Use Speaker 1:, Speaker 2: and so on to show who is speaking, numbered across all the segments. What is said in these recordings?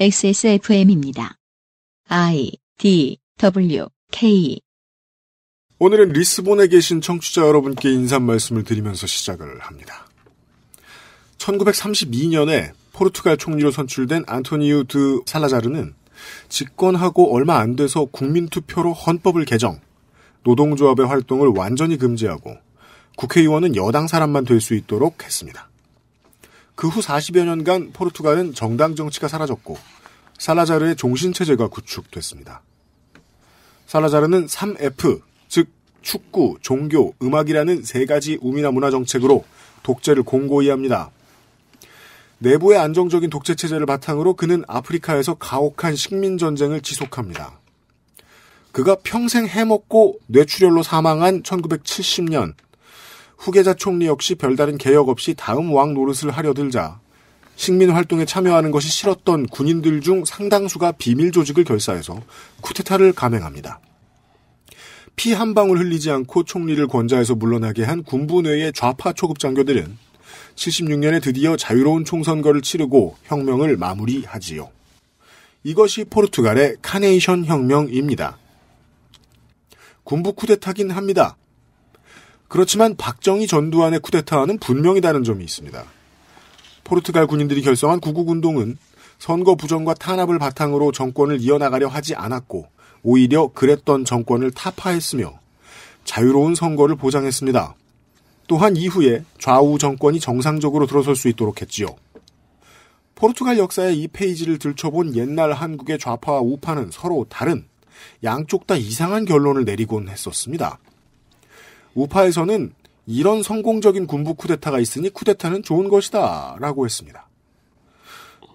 Speaker 1: XSFM입니다. I D W K
Speaker 2: 오늘은 리스본에 계신 청취자 여러분께 인사 말씀을 드리면서 시작을 합니다. 1932년에 포르투갈 총리로 선출된 안토니우 드 살라자르는 집권하고 얼마 안 돼서 국민투표로 헌법을 개정, 노동조합의 활동을 완전히 금지하고 국회의원은 여당 사람만 될 수 있도록 했습니다. 그후 40여 년간 포르투갈은 정당 정치가 사라졌고 살라자르의 종신 체제가 구축됐습니다. 살라자르는 3F, 즉 축구, 종교, 음악이라는 세 가지 우미나 문화 정책으로 독재를 공고히 합니다. 내부의 안정적인 독재 체제를 바탕으로 그는 아프리카에서 가혹한 식민 전쟁을 지속합니다. 그가 평생 해먹고 뇌출혈로 사망한 1970년 후계자 총리 역시 별다른 개혁 없이 다음 왕 노릇을 하려 들자 식민 활동에 참여하는 것이 싫었던 군인들 중 상당수가 비밀 조직을 결사해서 쿠데타를 감행합니다. 피 한 방울 흘리지 않고 총리를 권좌에서 물러나게 한 군부 내의 좌파 초급 장교들은 76년에 드디어 자유로운 총선거를 치르고 혁명을 마무리하지요. 이것이 포르투갈의 카네이션 혁명입니다. 군부 쿠데타긴 합니다. 그렇지만 박정희 전두환의 쿠데타와는 분명히 다른 점이 있습니다. 포르투갈 군인들이 결성한 구국운동은 선거 부정과 탄압을 바탕으로 정권을 이어나가려 하지 않았고 오히려 그랬던 정권을 타파했으며 자유로운 선거를 보장했습니다. 또한 이후에 좌우 정권이 정상적으로 들어설 수 있도록 했지요. 포르투갈 역사의 이 페이지를 들춰본 옛날 한국의 좌파와 우파는 서로 다른 양쪽 다 이상한 결론을 내리곤 했었습니다. 우파에서는 이런 성공적인 군부 쿠데타가 있으니 쿠데타는 좋은 것이다. 라고 했습니다.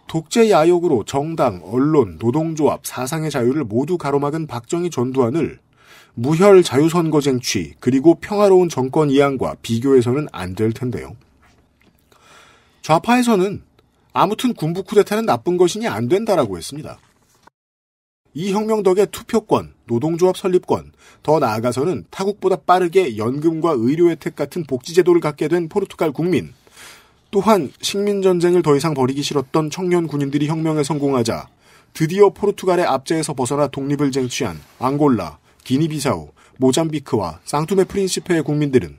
Speaker 2: 독재 야욕으로 정당, 언론, 노동조합, 사상의 자유를 모두 가로막은 박정희 전두환을 무혈 자유선거 쟁취, 그리고 평화로운 정권 이양과 비교해서는 안 될 텐데요. 좌파에서는 아무튼 군부 쿠데타는 나쁜 것이니 안 된다라고 했습니다. 이 혁명 덕에 투표권, 노동조합 설립권, 더 나아가서는 타국보다 빠르게 연금과 의료 혜택 같은 복지제도를 갖게 된 포르투갈 국민, 또한 식민전쟁을 더 이상 벌이기 싫었던 청년 군인들이 혁명에 성공하자 드디어 포르투갈의 압제에서 벗어나 독립을 쟁취한 앙골라, 기니비사우, 모잠비크와 쌍투메 프린시페의 국민들은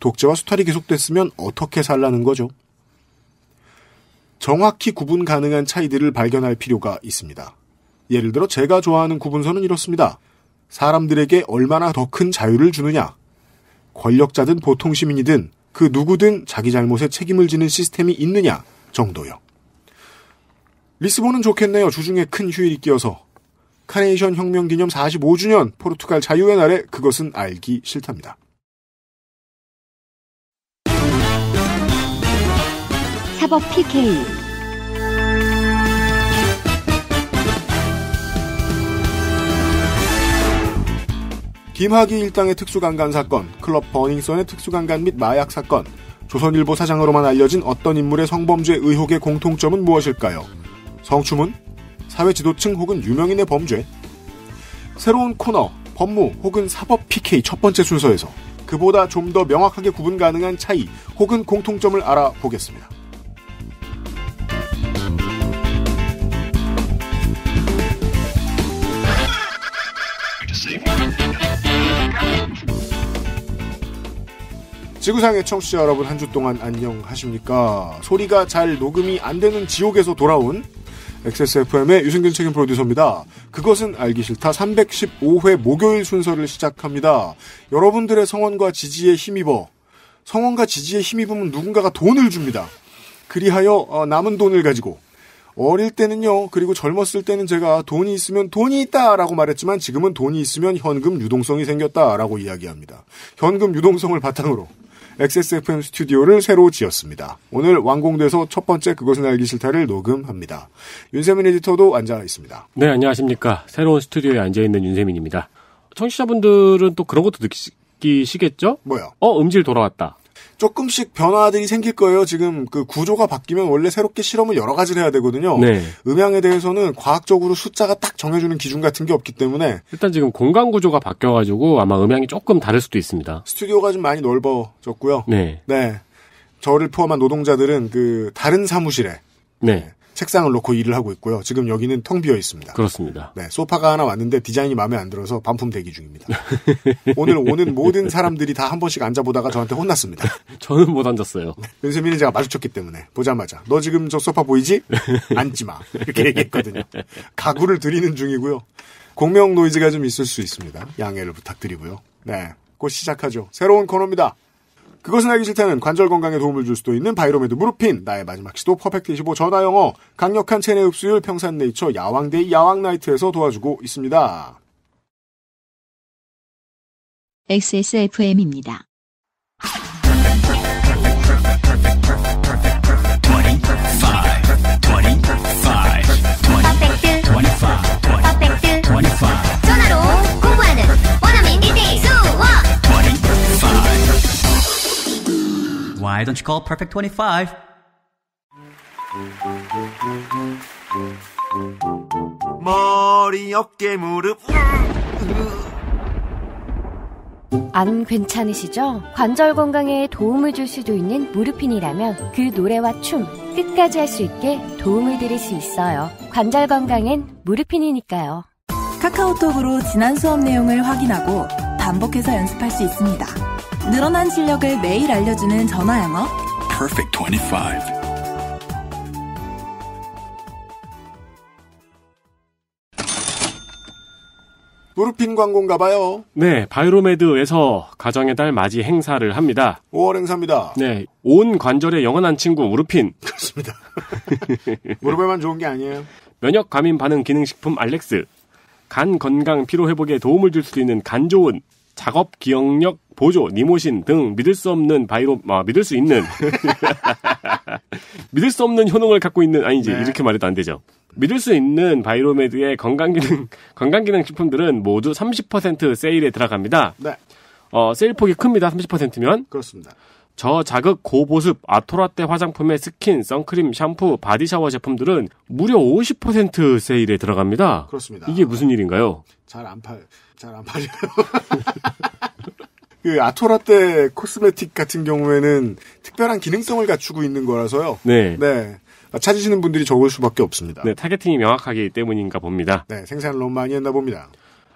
Speaker 2: 독재와 수탈이 계속됐으면 어떻게 살라는 거죠? 정확히 구분 가능한 차이들을 발견할 필요가 있습니다. 예를 들어 제가 좋아하는 구분선은 이렇습니다. 사람들에게 얼마나 더 큰 자유를 주느냐. 권력자든 보통 시민이든 그 누구든 자기 잘못에 책임을 지는 시스템이 있느냐 정도요. 리스본은 좋겠네요. 주중에 큰 휴일이 끼어서. 카네이션 혁명 기념 45주년 포르투갈 자유의 날에 그것은 알기 싫답니다. 사법 PK 김학의 일당의 특수강간 사건, 클럽 버닝썬의 특수강간 및 마약 사건, 조선일보 사장으로만 알려진 어떤 인물의 성범죄 의혹의 공통점은 무엇일까요? 성추문? 사회 지도층 혹은 유명인의 범죄? 새로운 코너, 법무 혹은 사법 PK 첫 번째 순서에서 그보다 좀 더 명확하게 구분 가능한 차이 혹은 공통점을 알아보겠습니다. 지구상의 청취자 여러분 한 주 동안 안녕하십니까. 소리가 잘 녹음이 안 되는 지옥에서 돌아온 XSFM의 유승균 책임 프로듀서입니다. 그것은 알기 싫다 315회 목요일 순서를 시작합니다. 여러분들의 성원과 지지에 힘입어 성원과 지지에 힘입으면 누군가가 돈을 줍니다. 그리하여 어, 남은 돈을 가지고 어릴 때는요, 그리고 젊었을 때는 제가 돈이 있으면 돈이 있다라고 말했지만 지금은 돈이 있으면 현금 유동성이 생겼다라고 이야기합니다. 현금 유동성을 바탕으로 XSFM 스튜디오를 새로 지었습니다. 오늘 완공돼서 첫 번째 그것은 알기 싫다를 녹음합니다. 윤세민 에디터도 앉아 있습니다.
Speaker 3: 네, 안녕하십니까. 새로운 스튜디오에 앉아 있는 윤세민입니다. 청취자분들은 또 그런 것도 느끼시겠죠? 뭐요? 어, 음질 돌아왔다.
Speaker 2: 조금씩 변화들이 생길 거예요. 지금 그 구조가 바뀌면 원래 새롭게 실험을 여러 가지를 해야 되거든요. 네. 음향에 대해서는 과학적으로 숫자가 딱 정해주는 기준 같은 게 없기 때문에
Speaker 3: 일단 지금 공간 구조가 바뀌어가지고 아마 음향이 조금 다를 수도 있습니다.
Speaker 2: 스튜디오가 좀 많이 넓어졌고요. 네. 네. 저를 포함한 노동자들은 그 다른 사무실에 네. 네 책상을 놓고 일을 하고 있고요. 지금 여기는 텅 비어 있습니다. 그렇습니다. 네, 소파가 하나 왔는데 디자인이 마음에 안 들어서 반품 대기 중입니다. 오늘 오는 모든 사람들이 다 한 번씩 앉아보다가 저한테 혼났습니다. 저는 못 앉았어요. 네, 윤세민이 제가 마주쳤기 때문에 보자마자 너 지금 저 소파 보이지? 앉지 마. 이렇게 얘기했거든요. 가구를 드리는 중이고요. 공명 노이즈가 좀 있을 수 있습니다. 양해를 부탁드리고요. 네, 곧 시작하죠. 새로운 코너입니다. 그것은 알기 싫다는 관절 건강에 도움을 줄 수도 있는 바이로메드 무릎핀, 나의 마지막 시도 퍼펙트 25 전화 영어, 강력한 체내 흡수율 평산 네이처 야왕데이 야왕나이트에서 도와주고 있습니다.
Speaker 1: XSFM입니다.
Speaker 2: 퍼펙트 Why don't you call Perfect 25?
Speaker 1: 머리, 어깨, 무릎. 안 괜찮으시죠? 관절 건강에 도움을 줄 수도 있는 무릎핀이라면그 노래와 춤 끝까지 할 수 있게 도움을 드릴 수 있어요. 관절 건강엔 무릎핀이니까요 카카오톡으로 지난 수업 내용을 확인하고 반복해서 연습할 수 있습니다. 늘어난 실력을 매일 알려주는 전화 영어.
Speaker 2: Perfect 25. 무르핀 광고인가 봐요.
Speaker 3: 네, 바이로메드에서 가정의 달 맞이 행사를 합니다.
Speaker 2: 5월 행사입니다.
Speaker 3: 네, 온 관절의 영원한 친구 무르핀. 그렇습니다.
Speaker 2: 무릎에만 좋은 게 아니에요.
Speaker 3: 면역 감인 반응 기능식품 알렉스. 간 건강 피로 회복에 도움을 줄 수 있는 간 좋은 작업 기억력 보조, 니모신 등 믿을 수 없는 바이로, 아, 믿을 수 있는. 믿을 수 없는 효능을 갖고 있는, 아니지, 네. 이렇게 말해도 안 되죠. 믿을 수 있는 바이로메드의 건강기능, 건강기능 식품들은 모두 30% 세일에 들어갑니다. 네. 어, 세일 폭이 큽니다. 30%면. 그렇습니다. 저자극 고보습 아토라떼 화장품의 스킨, 선크림, 샴푸, 바디샤워 제품들은 무려 50% 세일에 들어갑니다. 그렇습니다. 이게 무슨 일인가요?
Speaker 2: 잘 안 팔, 잘 안 팔려요. 그 아토라떼 코스메틱 같은 경우에는 특별한 기능성을 갖추고 있는 거라서요. 네. 네. 찾으시는 분들이 적을
Speaker 3: 수밖에 없습니다. 네, 타겟팅이 명확하기 때문인가 봅니다. 네,
Speaker 2: 생산을 너무 많이 했나 봅니다.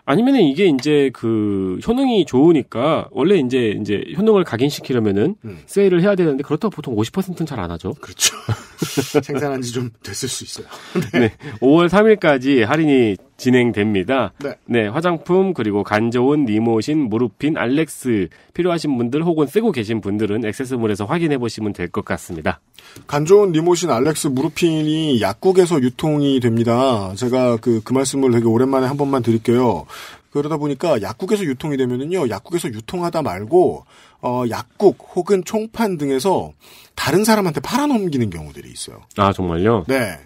Speaker 3: 아니면은 이게 이제 그 효능이 좋으니까 원래 이제 이제 효능을 각인시키려면은 음. 세일을 해야 되는데 그렇다고 보통 50%는 잘 안 하죠. 그렇죠. 생산한 지 좀 됐을 수 있어요. 네. 네. 5월 3일까지 할인이 진행됩니다. 네. 네. 화장품 그리고 간조온, 니모신, 무르핀, 알렉스 필요하신 분들 혹은 쓰고 계신 분들은 액세스몰에서 확인해 보시면 될 것 같습니다.
Speaker 2: 간조온, 니모신, 알렉스, 무르핀이 약국에서 유통이 됩니다. 제가 그, 그 말씀을 되게 오랜만에 한 번만 드릴게요. 그러다 보니까 약국에서 유통이 되면은요, 약국에서 유통하다 말고, 어, 약국 혹은 총판 등에서 다른 사람한테 팔아넘기는 경우들이 있어요.
Speaker 3: 아, 정말요?
Speaker 2: 네.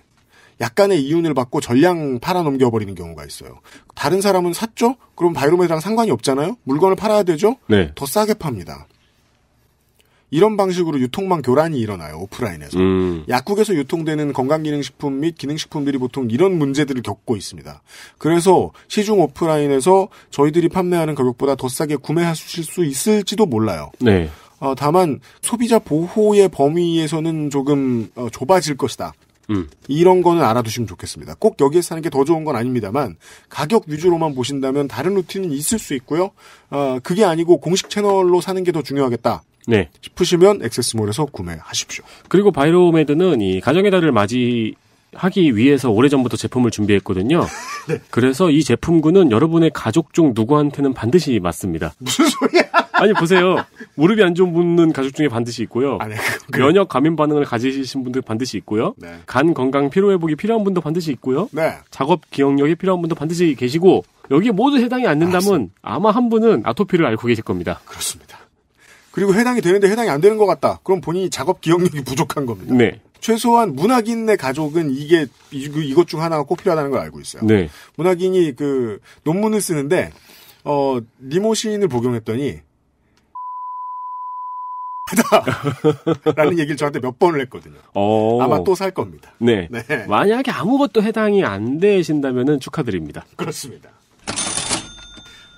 Speaker 2: 약간의 이윤을 받고 전량 팔아넘겨버리는 경우가 있어요. 다른 사람은 샀죠? 그럼 바이로메드랑 상관이 없잖아요? 물건을 팔아야 되죠? 네. 더 싸게 팝니다. 이런 방식으로 유통망 교란이 일어나요 오프라인에서 음. 약국에서 유통되는 건강기능식품 및 기능식품들이 보통 이런 문제들을 겪고 있습니다. 그래서 시중 오프라인에서 저희들이 판매하는 가격보다 더 싸게 구매하실 수 있을지도 몰라요. 네. 어, 다만 소비자 보호의 범위에서는 조금 어, 좁아질 것이다. 음. 이런 거는 알아두시면 좋겠습니다. 꼭 여기에 사는 게 더 좋은 건 아닙니다만 가격 위주로만 보신다면 다른 루틴은 있을 수 있고요. 어, 그게 아니고 공식 채널로 사는 게 더 중요하겠다. 네. 싶으시면 액세스몰에서 구매하십시오.
Speaker 3: 그리고 바이로메드는 이 가정의 달을 맞이 하기 위해서 오래전부터 제품을 준비했거든요. 네. 그래서 이 제품군은 여러분의 가족 중 누구한테는 반드시 맞습니다. 무슨 소리야? 아니 보세요. 무릎이 안 좋은 분은 가족 중에 반드시 있고요. 아, 네. 면역 감염 반응을 가지신 분도 반드시 있고요. 네. 간 건강 피로 회복이 필요한 분도 반드시 있고요. 네. 작업 기억력이 필요한 분도 반드시 계시고 여기에 모두 해당이 안 된다면 아, 아마 한 분은 아토피를 앓고 계실 겁니다. 그렇습니다.
Speaker 2: 그리고 해당이 되는데 해당이 안 되는 것 같다. 그럼 본인이 작업 기억력이 부족한 겁니다. 네. 최소한 문학인의 가족은 이게 그 이것 중 하나가 꼭 필요하다는 걸 알고 있어요. 네. 문학인이 그 논문을 쓰는데 어 니모신을 복용했더니 하다라는 얘기를 저한테 몇 번을 했거든요.
Speaker 3: 어... 아마 또 살 겁니다. 네. 네. 만약에 아무것도 해당이 안 되신다면 축하드립니다. 그렇습니다.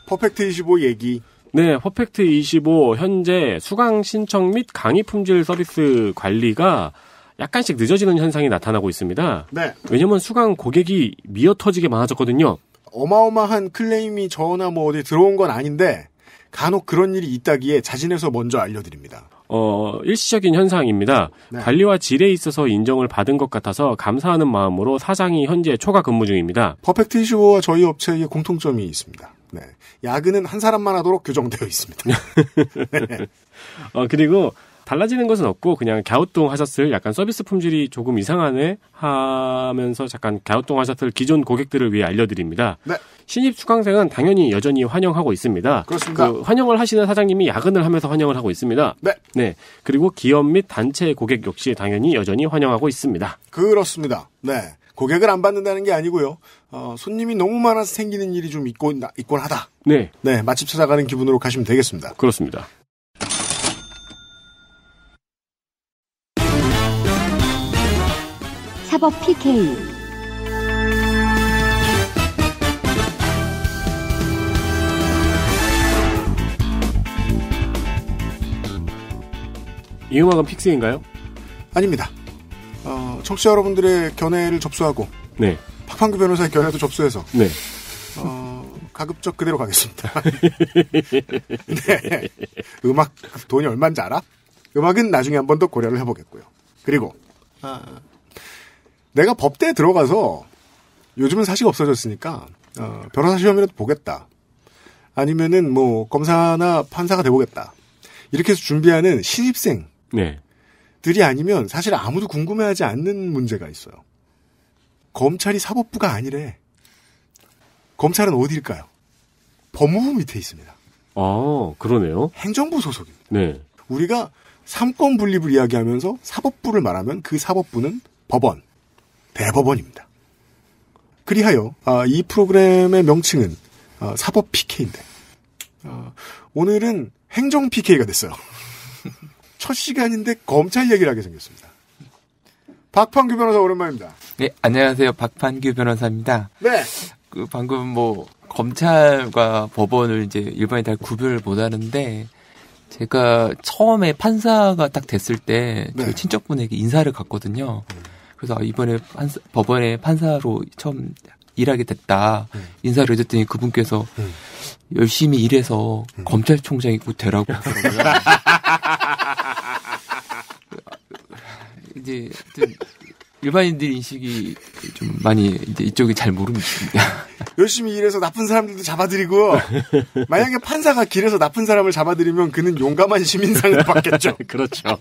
Speaker 3: 퍼펙트 25 얘기. 네, 퍼펙트 25 현재 수강 신청 및 강의 품질 서비스 관리가 약간씩 늦어지는 현상이 나타나고 있습니다. 네. 왜냐면 수강 고객이 미어 터지게 많아졌거든요.
Speaker 2: 어마어마한 클레임이 전화 뭐 어디 들어온 건 아닌데 간혹 그런 일이 있다기에 자진해서 먼저 알려드립니다.
Speaker 3: 어, 일시적인 현상입니다. 네. 관리와 질에 있어서 인정을 받은 것 같아서 감사하는 마음으로 사장이 현재 초과 근무 중입니다.
Speaker 2: 퍼펙트 이슈와 저희 업체의 공통점이
Speaker 3: 있습니다. 네.
Speaker 2: 야근은 한 사람만 하도록 규정되어 있습니다.
Speaker 3: 네. 어, 그리고 달라지는 것은 없고 그냥 갸우뚱 하셨을 약간 서비스 품질이 조금 이상하네 하면서 잠깐 갸우뚱 하셨을 기존 고객들을 위해 알려드립니다. 네. 신입 수강생은 당연히 여전히 환영하고 있습니다. 그렇습니다. 그 환영을 하시는 사장님이 야근을 하면서 환영을 하고 있습니다. 네. 네. 그리고 기업 및 단체 고객 역시 당연히 여전히 환영하고 있습니다.
Speaker 2: 그렇습니다. 네. 고객을 안 받는다는 게 아니고요. 어, 손님이 너무 많아서 생기는 일이 좀 있고 있곤 하다. 네. 네, 맛집 찾아가는 기분으로 가시면 되겠습니다. 그렇습니다. 사법 PK 이 음악은 픽스인가요? 아닙니다. 어, 청취자 여러분들의 견해를 접수하고 네. 팍팡규 변호사의 견해도 접수해서 네. 어, 가급적 그대로 가겠습니다. 네. 음악 돈이 얼마인지 알아? 음악은 나중에 한 번 더 고려를 해보겠고요. 그리고 아, 내가 법대에 들어가서 요즘은 사실 없어졌으니까 어, 변호사 시험이라도 보겠다. 아니면은 뭐 검사나 판사가 돼보겠다. 이렇게 해서 준비하는 신입생 네. 들이 아니면 사실 아무도 궁금해하지 않는 문제가 있어요. 검찰이 사법부가 아니래. 검찰은 어디일까요? 법무부 밑에 있습니다. 아, 그러네요. 행정부 소속입니다. 네. 우리가 삼권 분립을 이야기하면서 사법부를 말하면 그 사법부는 법원, 대법원입니다. 그리하여 아, 이 프로그램의 명칭은 아, 사법 PK인데 아, 오늘은 행정 PK가 됐어요. 첫 시간인데 검찰 얘기를 하게 생겼습니다. 박판규 변호사 오랜만입니다.
Speaker 1: 네, 안녕하세요. 박판규 변호사입니다. 네. 그 방금 뭐 검찰과 법원을 이제 일반인 다 구별을 못 하는데 제가 처음에 판사가 딱 됐을 때 네. 저희 친척분에게 인사를 갔거든요. 그래서 아, 이번에 판사, 법원에 판사로 처음 일하게 됐다. 음. 인사를 해줬더니 그분께서 음. 열심히 일해서 음. 검찰총장이 곧 되라고. 이제 일반인들 인식이 좀 많이 이제 이쪽이 잘 모릅니다. 열심히 일해서 나쁜 사람들도
Speaker 2: 잡아들이고 만약에 판사가 길에서 나쁜 사람을 잡아들이면 그는 용감한 시민상을 받겠죠.
Speaker 1: 그렇죠.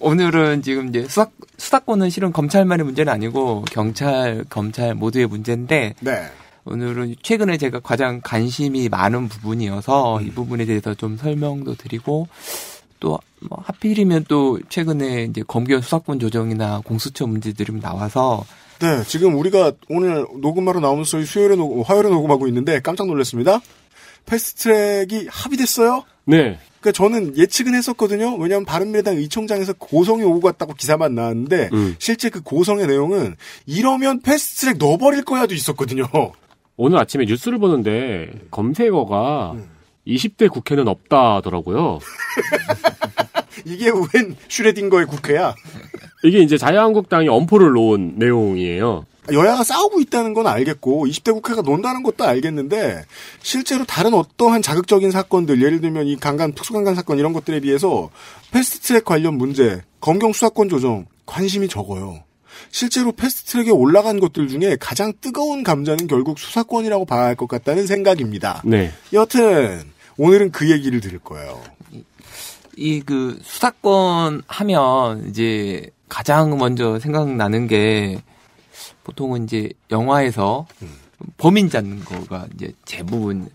Speaker 1: 오늘은 지금 이제 수사, 수사권은 실은 검찰만의 문제는 아니고 경찰, 검찰 모두의 문제인데 네. 오늘은 최근에 제가 가장 관심이 많은 부분이어서 음. 이 부분에 대해서 좀 설명도 드리고 또뭐 하필이면 또 최근에 이제 검경 수사권 조정이나 공수처 문제들이 나와서
Speaker 2: 네, 지금 우리가 오늘 녹음하러 나오면서 수요일에 녹, 화요일에 녹음하고 있는데 깜짝 놀랐습니다. 패스트트랙이 합의됐어요? 네. 그러니까 저는 예측은 했었거든요. 왜냐하면 바른미래당 의총장에서 고성이 오고 갔다고 기사만 나왔는데 음. 실제 그 고성의 내용은 이러면 패스트트랙 넣어버릴 거야도 있었거든요. 오늘 아침에 뉴스를 보는데 검색어가 음. 20대
Speaker 3: 국회는 없다더라고요. 이게 웬 슈레딩거의 국회야?
Speaker 2: 이게 이제 자유한국당이 엄포를 놓은 내용이에요. 여야가 싸우고 있다는 건 알겠고 20대 국회가 논다는 것도 알겠는데 실제로 다른 어떠한 자극적인 사건들 예를 들면 이 강간 특수강간 사건 이런 것들에 비해서 패스트트랙 관련 문제 검경 수사권 조정 관심이 적어요. 실제로 패스트트랙에 올라간 것들 중에 가장 뜨거운 감자는 결국 수사권이라고 봐야 할 것 같다는 생각입니다.
Speaker 1: 네. 여튼 오늘은 그 얘기를 들을 거예요. 이 그 수사권 하면 이제 가장 먼저 생각나는 게 보통은 이제 영화에서 음. 범인 잡는 거가 이제 대부분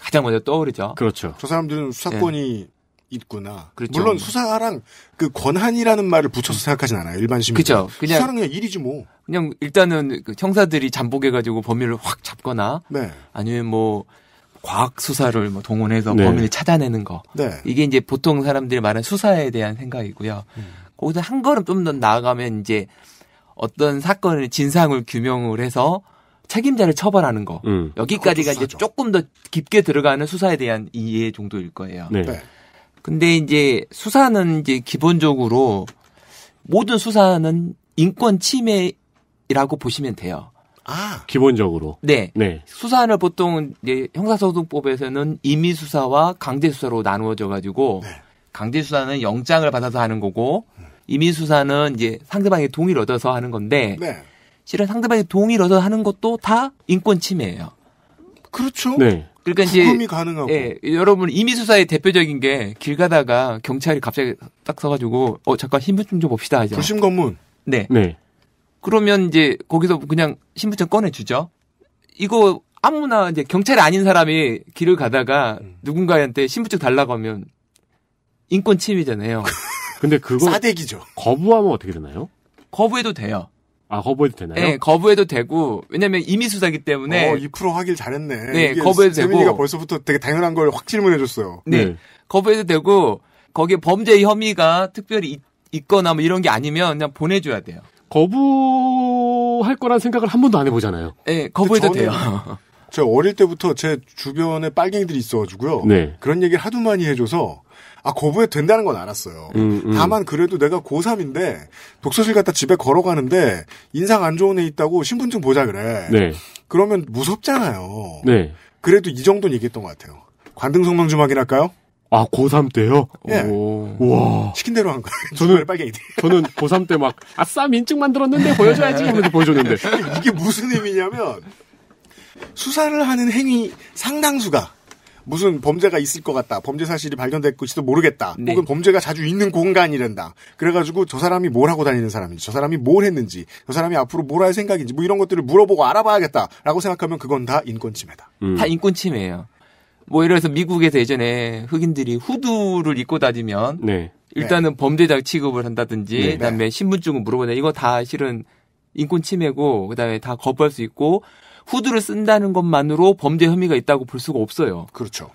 Speaker 1: 가장 먼저 떠오르죠. 그렇죠. 저 사람들은 수사권이
Speaker 2: 네. 있구나. 그렇죠. 물론 수사랑
Speaker 1: 그 권한이라는 말을
Speaker 2: 붙여서 음. 생각하진 않아요. 일반 시민. 그죠. 그냥 수사랑
Speaker 1: 그냥 일이지 뭐. 그냥 일단은 그 형사들이 잠복해가지고 범인을 확 잡거나, 네. 아니면 뭐 과학 수사를 뭐 동원해서 네. 범인을 찾아내는 거. 네. 이게 이제 보통 사람들이 말하는 수사에 대한 생각이고요. 음. 거기서 한 걸음 좀 더 나아가면 이제 어떤 사건을 진상을 규명을 해서 책임자를 처벌하는 거. 음. 여기까지가 이제 조금 더 깊게 들어가는 수사에 대한 이해 정도일 거예요. 네. 네. 근데 이제 수사는 이제 기본적으로 모든 수사는 인권 침해라고 보시면 돼요.
Speaker 3: 아. 기본적으로. 네. 네.
Speaker 1: 수사는 보통 이제 형사소송법에서는 임의수사와 강제수사로 나누어져 가지고 네. 강제수사는 영장을 받아서 하는 거고 임의수사는 이제 상대방의 동의를 얻어서 하는 건데 네. 실은 상대방의 동의를 얻어서 하는 것도 다 인권 침해예요. 그렇죠.
Speaker 3: 네. 그러니까 이제
Speaker 1: 예, 여러분 임의 수사의 대표적인 게 길 가다가 경찰이 갑자기 딱 서가지고 어 잠깐 힘분증좀 봅시다 하죠. 불심 검문. 네. 네. 그러면 이제 거기서 그냥 신분증 꺼내주죠. 이거 아무나 이제 경찰이 아닌 사람이 길을 가다가 음. 누군가한테 신분증 달라고 하면 인권 침해잖아요. 근데 그거 사대기죠.
Speaker 2: 거부하면 어떻게 되나요? 거부해도 돼요. 아 거부해도 되나요? 네,
Speaker 1: 거부해도 되고 왜냐면 임의 수사기 때문에 어, 2% 하길 잘했네. 네, 거부해도 되고 세민이가 벌써부터 되게 당연한 걸 확 질문해줬어요. 네, 네, 거부해도 되고 거기에 범죄 혐의가 특별히 있, 거나뭐 이런 게 아니면 그냥 보내줘야 돼요.
Speaker 3: 거부할 거란 생각을 한 번도 안 해보잖아요.
Speaker 2: 네, 거부해도 돼요. 제가 어릴 때부터 제 주변에 빨갱이들이 있어가지고요. 네. 그런 얘기를 하도 많이 해줘서 아 거부해 도 된다는 건 알았어요. 음, 음. 다만 그래도 내가 고3인데 독서실 갔다 집에 걸어가는데 인상 안 좋은 애 있다고 신분증 보자 그래. 네. 그러면 무섭잖아요. 네. 그래도 이 정도는 얘기했던 것 같아요. 관등 성명 좀 확인할까요? 아, 고3 때요? 예. 오. 와. 시킨 대로 한 거예요. 저는 빨갱이 돼. 저는 고3 때 막, 아싸, 민증 만들었는데 보여줘야지. 이면서 보여줬는데. 이게 무슨 의미냐면, 수사를 하는 행위 상당수가, 무슨 범죄가 있을 것 같다. 범죄 사실이 발견됐을지도 모르겠다. 네. 혹은 범죄가 자주 있는 공간이란다. 그래가지고 저 사람이 뭘 하고 다니는 사람인지, 저 사람이 뭘 했는지, 저 사람이 앞으로 뭘 할 생각인지, 뭐 이런 것들을 물어보고 알아봐야겠다라고
Speaker 1: 생각하면 그건 다 인권 침해다. 음. 다 인권 침해예요. 뭐이래서 미국에서 예전에 흑인들이 후드를 입고 다니면 네. 일단은 범죄자 취급을 한다든지 네. 그다음에 네. 신분증을 물어보냐 이거 다 실은 인권 침해고 그다음에 다 거부할 수 있고 후드를 쓴다는 것만으로 범죄 혐의가 있다고 볼 수가 없어요. 그렇죠.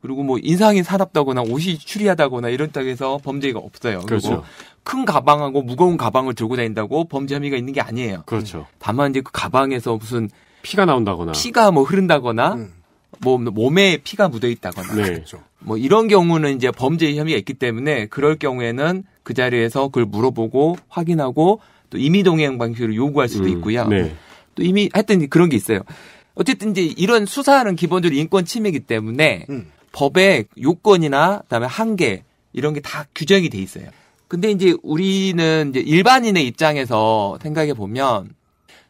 Speaker 1: 그리고 뭐 인상이 사납다거나 옷이 추리하다거나 이런 쪽에서 범죄가 없어요. 그렇죠. 큰 가방하고 무거운 가방을 들고 다닌다고 범죄 혐의가 있는 게 아니에요. 그렇죠. 다만 이제 그 가방에서 무슨 피가 나온다거나 피가 뭐 흐른다거나 음. 뭐 몸에 피가 묻어 있다거나 네. 그렇죠. 뭐 이런 경우는 이제 범죄 혐의가 있기 때문에 그럴 경우에는 그 자리에서 그걸 물어보고 확인하고 또 임의 동행 방식으로 요구할 수도 음, 있고요. 음, 네. 또 이미 하여튼 그런 게 있어요. 어쨌든 이제 이런 수사는 기본적으로 인권 침해이기 때문에 음. 법의 요건이나 그다음에 한계 이런 게 다 규정이 돼 있어요. 근데 이제 우리는 이제 일반인의 입장에서 생각해 보면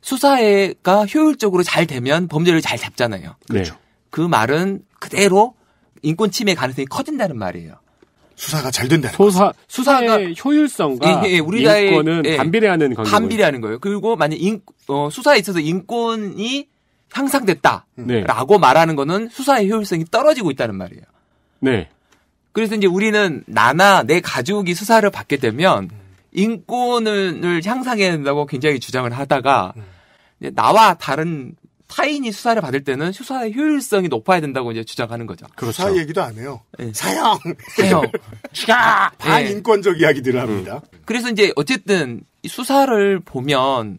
Speaker 1: 수사가 효율적으로 잘 되면 범죄를 잘 잡잖아요. 네. 그렇죠. 네. 그 말은 그대로 인권 침해 가능성이 커진다는 말이에요.
Speaker 2: 수사가 잘 된다.
Speaker 1: 수사 수사의 효율성과 예, 예, 우리나라의 인권은 예, 반비례하는 관계 반비례하는 거예요. 그리고 만약 인, 어, 수사에 있어서 인권이 향상됐다라고 네. 말하는 거는 수사의 효율성이 떨어지고 있다는 말이에요. 네. 그래서 이제 우리는 나나 내 가족이 수사를 받게 되면 인권을 향상해야 된다고 굉장히 주장을 하다가 음. 나와 다른 타인이 수사를 받을 때는 수사의 효율성이 높아야 된다고 이제 주장하는 거죠. 그렇죠. 수사 얘기도 안 해요. 네. 사형, 사형, 추가 반인권적 예. 이야기들을 음. 합니다. 음. 그래서 이제 어쨌든 수사를 보면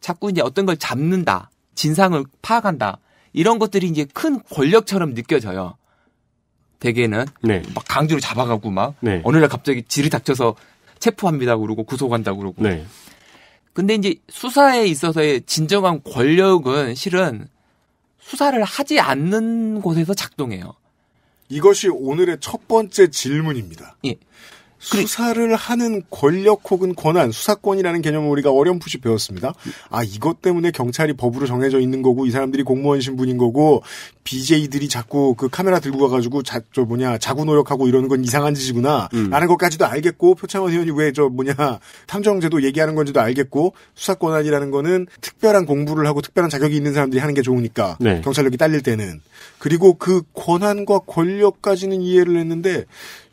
Speaker 1: 자꾸 이제 어떤 걸 잡는다, 진상을 파악한다 이런 것들이 이제 큰 권력처럼 느껴져요. 대개는 네. 막 강제로 잡아가고 막 네. 어느 날 갑자기 질이 닥쳐서 체포합니다 그러고 구속한다 그러고. 네. 근데 이제 수사에 있어서의 진정한 권력은 실은 수사를 하지 않는 곳에서 작동해요. 이것이
Speaker 2: 오늘의 첫 번째 질문입니다. 예. 수사를 하는 권력 혹은 권한, 수사권이라는 개념을 우리가 어렴풋이 배웠습니다. 아, 이것 때문에 경찰이 법으로 정해져 있는 거고, 이 사람들이 공무원 신분인 거고, BJ들이 자꾸 그 카메라 들고 가가지고 자, 저 뭐냐, 자구 노력하고 이러는 건 이상한 짓이구나. 음. 라는 것까지도 알겠고, 표창원 의원이 왜 저 뭐냐, 탐정제도 얘기하는 건지도 알겠고, 수사권한이라는 거는 특별한 공부를 하고 특별한 자격이 있는 사람들이 하는 게 좋으니까. 네. 경찰력이 딸릴 때는. 그리고 그 권한과 권력까지는 이해를 했는데,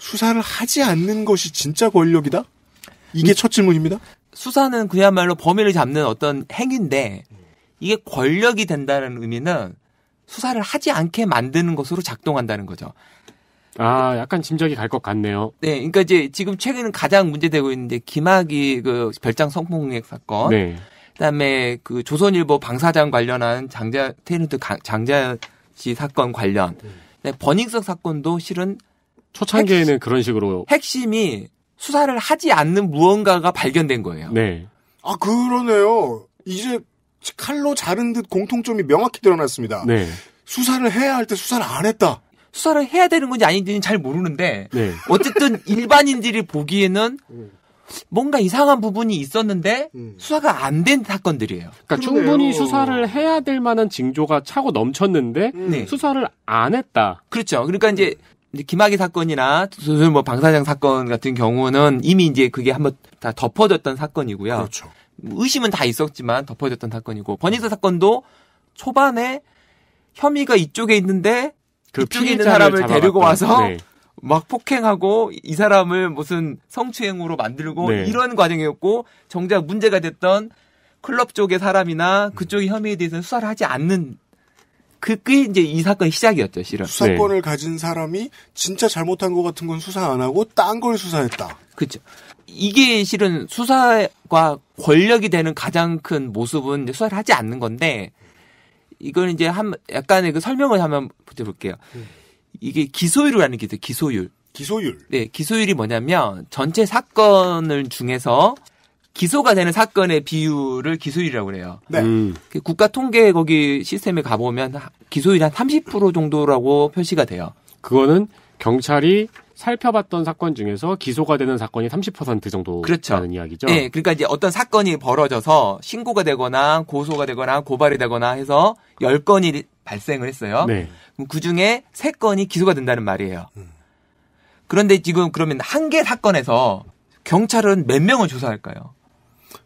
Speaker 2: 수사를 하지 않는 것이 진짜 권력이다? 이게 음, 첫
Speaker 1: 질문입니다. 수사는 그야말로 범인을 잡는 어떤 행위인데 이게 권력이 된다는 의미는 수사를 하지 않게 만드는 것으로 작동한다는 거죠. 아, 약간 짐작이 갈 것 같네요. 네, 그러니까 이제 지금 최근 가장 문제되고 있는데 김학이 그 별장 성폭력 사건, 네. 그다음에 그 조선일보 방사장 관련한 장자 테일런트 장자씨 사건 관련, 네. 버닝썬 사건도 실은 초창기에는 핵심, 그런 식으로 핵심이 수사를 하지 않는 무언가가 발견된 거예요. 네. 아 그러네요. 이제 칼로 자른 듯 공통점이 명확히 드러났습니다. 네. 수사를 해야 할 때 수사를 안 했다. 수사를 해야 되는 건지 아닌지는 잘 모르는데 네. 어쨌든 일반인들이 보기에는 뭔가 이상한 부분이 있었는데 음. 수사가 안 된 사건들이에요. 그러니까 그러네요. 충분히 수사를 해야 될 만한 징조가 차고 넘쳤는데 음. 수사를 안 했다. 그렇죠. 그러니까 이제 음. 이제 김학의 사건이나 무슨 뭐 방사장 사건 같은 경우는 이미 이제 그게 한번 다 덮어졌던 사건이고요. 그렇죠. 의심은 다 있었지만 덮어졌던 사건이고 버닝썬 사건도 초반에 혐의가 이쪽에 있는데 그 이쪽에 있는 사람을 잡아갔다. 데리고 와서 네. 막 폭행하고 이 사람을 무슨 성추행으로 만들고 네. 이런 과정이었고 정작 문제가 됐던 클럽 쪽의 사람이나 그쪽의 혐의에 대해서는 수사를 하지 않는 그게 이제 이 사건의 시작이었죠, 실은. 수사권을 네. 가진 사람이 진짜 잘못한 것 같은 건 수사 안 하고 딴 걸 수사했다. 그렇죠. 이게 실은 수사과 권력이 되는 가장 큰 모습은 이제 수사를 하지 않는 건데 이건 이제 한 약간의 그 설명을 한번 붙여볼게요 음. 이게 기소율이라는 게 있어요. 기소율. 기소율. 네, 기소율이 뭐냐면 전체 사건을 중에서 기소가 되는 사건의 비율을 기소율이라고 그래요. 네. 음. 그 국가 통계 거기 시스템에 가보면 기소율이 한 30% 정도라고 표시가 돼요. 그거는
Speaker 3: 경찰이 살펴봤던 사건 중에서 기소가 되는 사건이 30% 정도 그렇죠. 는 이야기죠. 네,
Speaker 1: 그러니까 이제 어떤 사건이 벌어져서 신고가 되거나 고소가 되거나 고발이 되거나 해서 10건이 발생을 했어요. 네. 그럼 그중에 3건이 기소가 된다는 말이에요. 그런데 지금 그러면 한 개 사건에서 경찰은 몇 명을 조사할까요?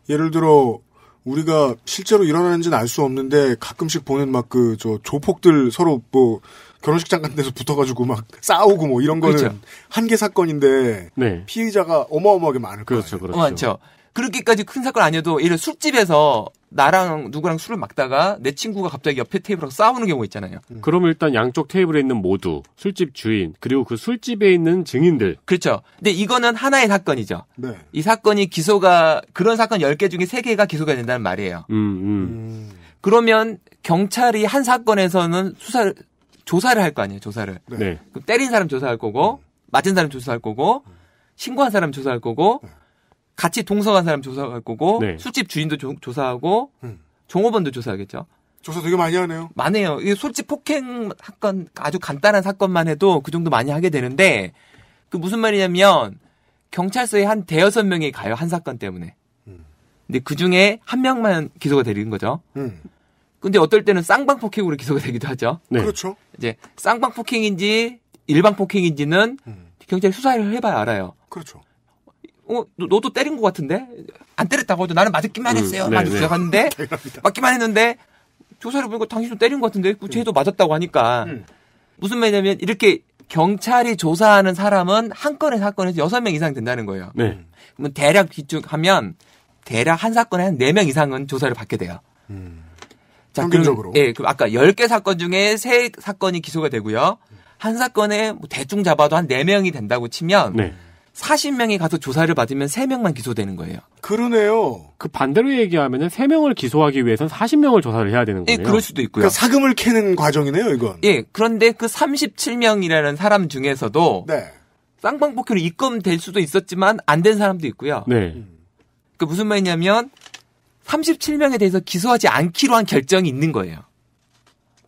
Speaker 1: 예를 들어 우리가 실제로 일어나는지는 알 수 없는데 가끔씩
Speaker 2: 보는 막 그 저 조폭들 서로 뭐 결혼식장 같은 데서 붙어가지고 막 싸우고 뭐 이런 거는 그렇죠. 한개 사건인데 네. 피의자가 어마어마하게 많을 거예요. 그렇죠, 그렇죠. 많죠.
Speaker 1: 그렇게까지 큰 사건 아니어도 이런 술집에서 나랑 누구랑 술을 막다가 내 친구가 갑자기 옆에 테이블하고 싸우는 경우 가 있잖아요. 음. 그럼 일단 양쪽 테이블에 있는 모두 술집 주인 그리고 그 술집에 있는 증인들. 그렇죠. 근데 이거는 하나의 사건이죠. 네. 이 사건이 기소가 그런 사건 10개 중에 3개가 기소가 된다는 말이에요.
Speaker 3: 음, 음. 음.
Speaker 1: 그러면 경찰이 한 사건에서는 수사를 조사를 할 거 아니에요, 조사를. 네. 네. 그럼 때린 사람 조사할 거고 맞은 사람 조사할 거고 신고한 사람 조사할 거고 네. 같이 동서간 사람 조사할 거고 네. 술집 주인도 조, 조사하고 음. 종업원도 조사하겠죠. 조사 되게 많이 하네요. 많아요. 이 술집 폭행 사건 아주 간단한 사건만 해도 그 정도 많이 하게 되는데 그 무슨 말이냐면 경찰서에 한 대여섯 명이 가요 한 사건 때문에. 음. 근데 그 중에 한 명만 기소가 되는 거죠. 음. 근데 어떨 때는 쌍방 폭행으로 기소가 되기도 하죠. 네. 그렇죠. 이제 쌍방 폭행인지 일방 폭행인지는 음. 경찰 이 수사를 해봐야 알아요. 그렇죠. 어, 너, 도 때린 것 같은데? 안 때렸다고 해도 나는 맞았기만 음, 했어요. 음, 네, 맞았어 갔는데, 네. 맞기만 했는데, 조사를 보니까 당신도 때린 것 같은데, 그 쟤도 맞았다고 하니까. 음. 무슨 말이냐면, 이렇게 경찰이 조사하는 사람은 한 건의 사건에서 여섯 명 이상 된다는 거예요. 네. 그러면 대략 기축하면, 대략 한 사건에 한네명 이상은 조사를 받게 돼요. 음. 자, 평균적으로. 그럼, 예, 그럼 아까 열 개 사건 중에 세사건이 기소가 되고요. 한 사건에 뭐 대충 잡아도 한 네명이 된다고 치면, 네. 40명이 가서 조사를 받으면 3명만 기소되는 거예요. 그러네요. 그 반대로 얘기하면은 3명을 기소하기 위해선 40명을 조사를 해야 되는 거예요. 예, 그럴
Speaker 3: 수도
Speaker 2: 있고요. 그러니까 사금을 캐는 과정이네요, 이건.
Speaker 1: 예, 그런데 그 37명이라는 사람 중에서도 네. 쌍방폭행으로 입건될 수도 있었지만 안 된 사람도 있고요. 네. 그 무슨 말이냐면 37명에 대해서 기소하지 않기로 한 결정이 있는 거예요.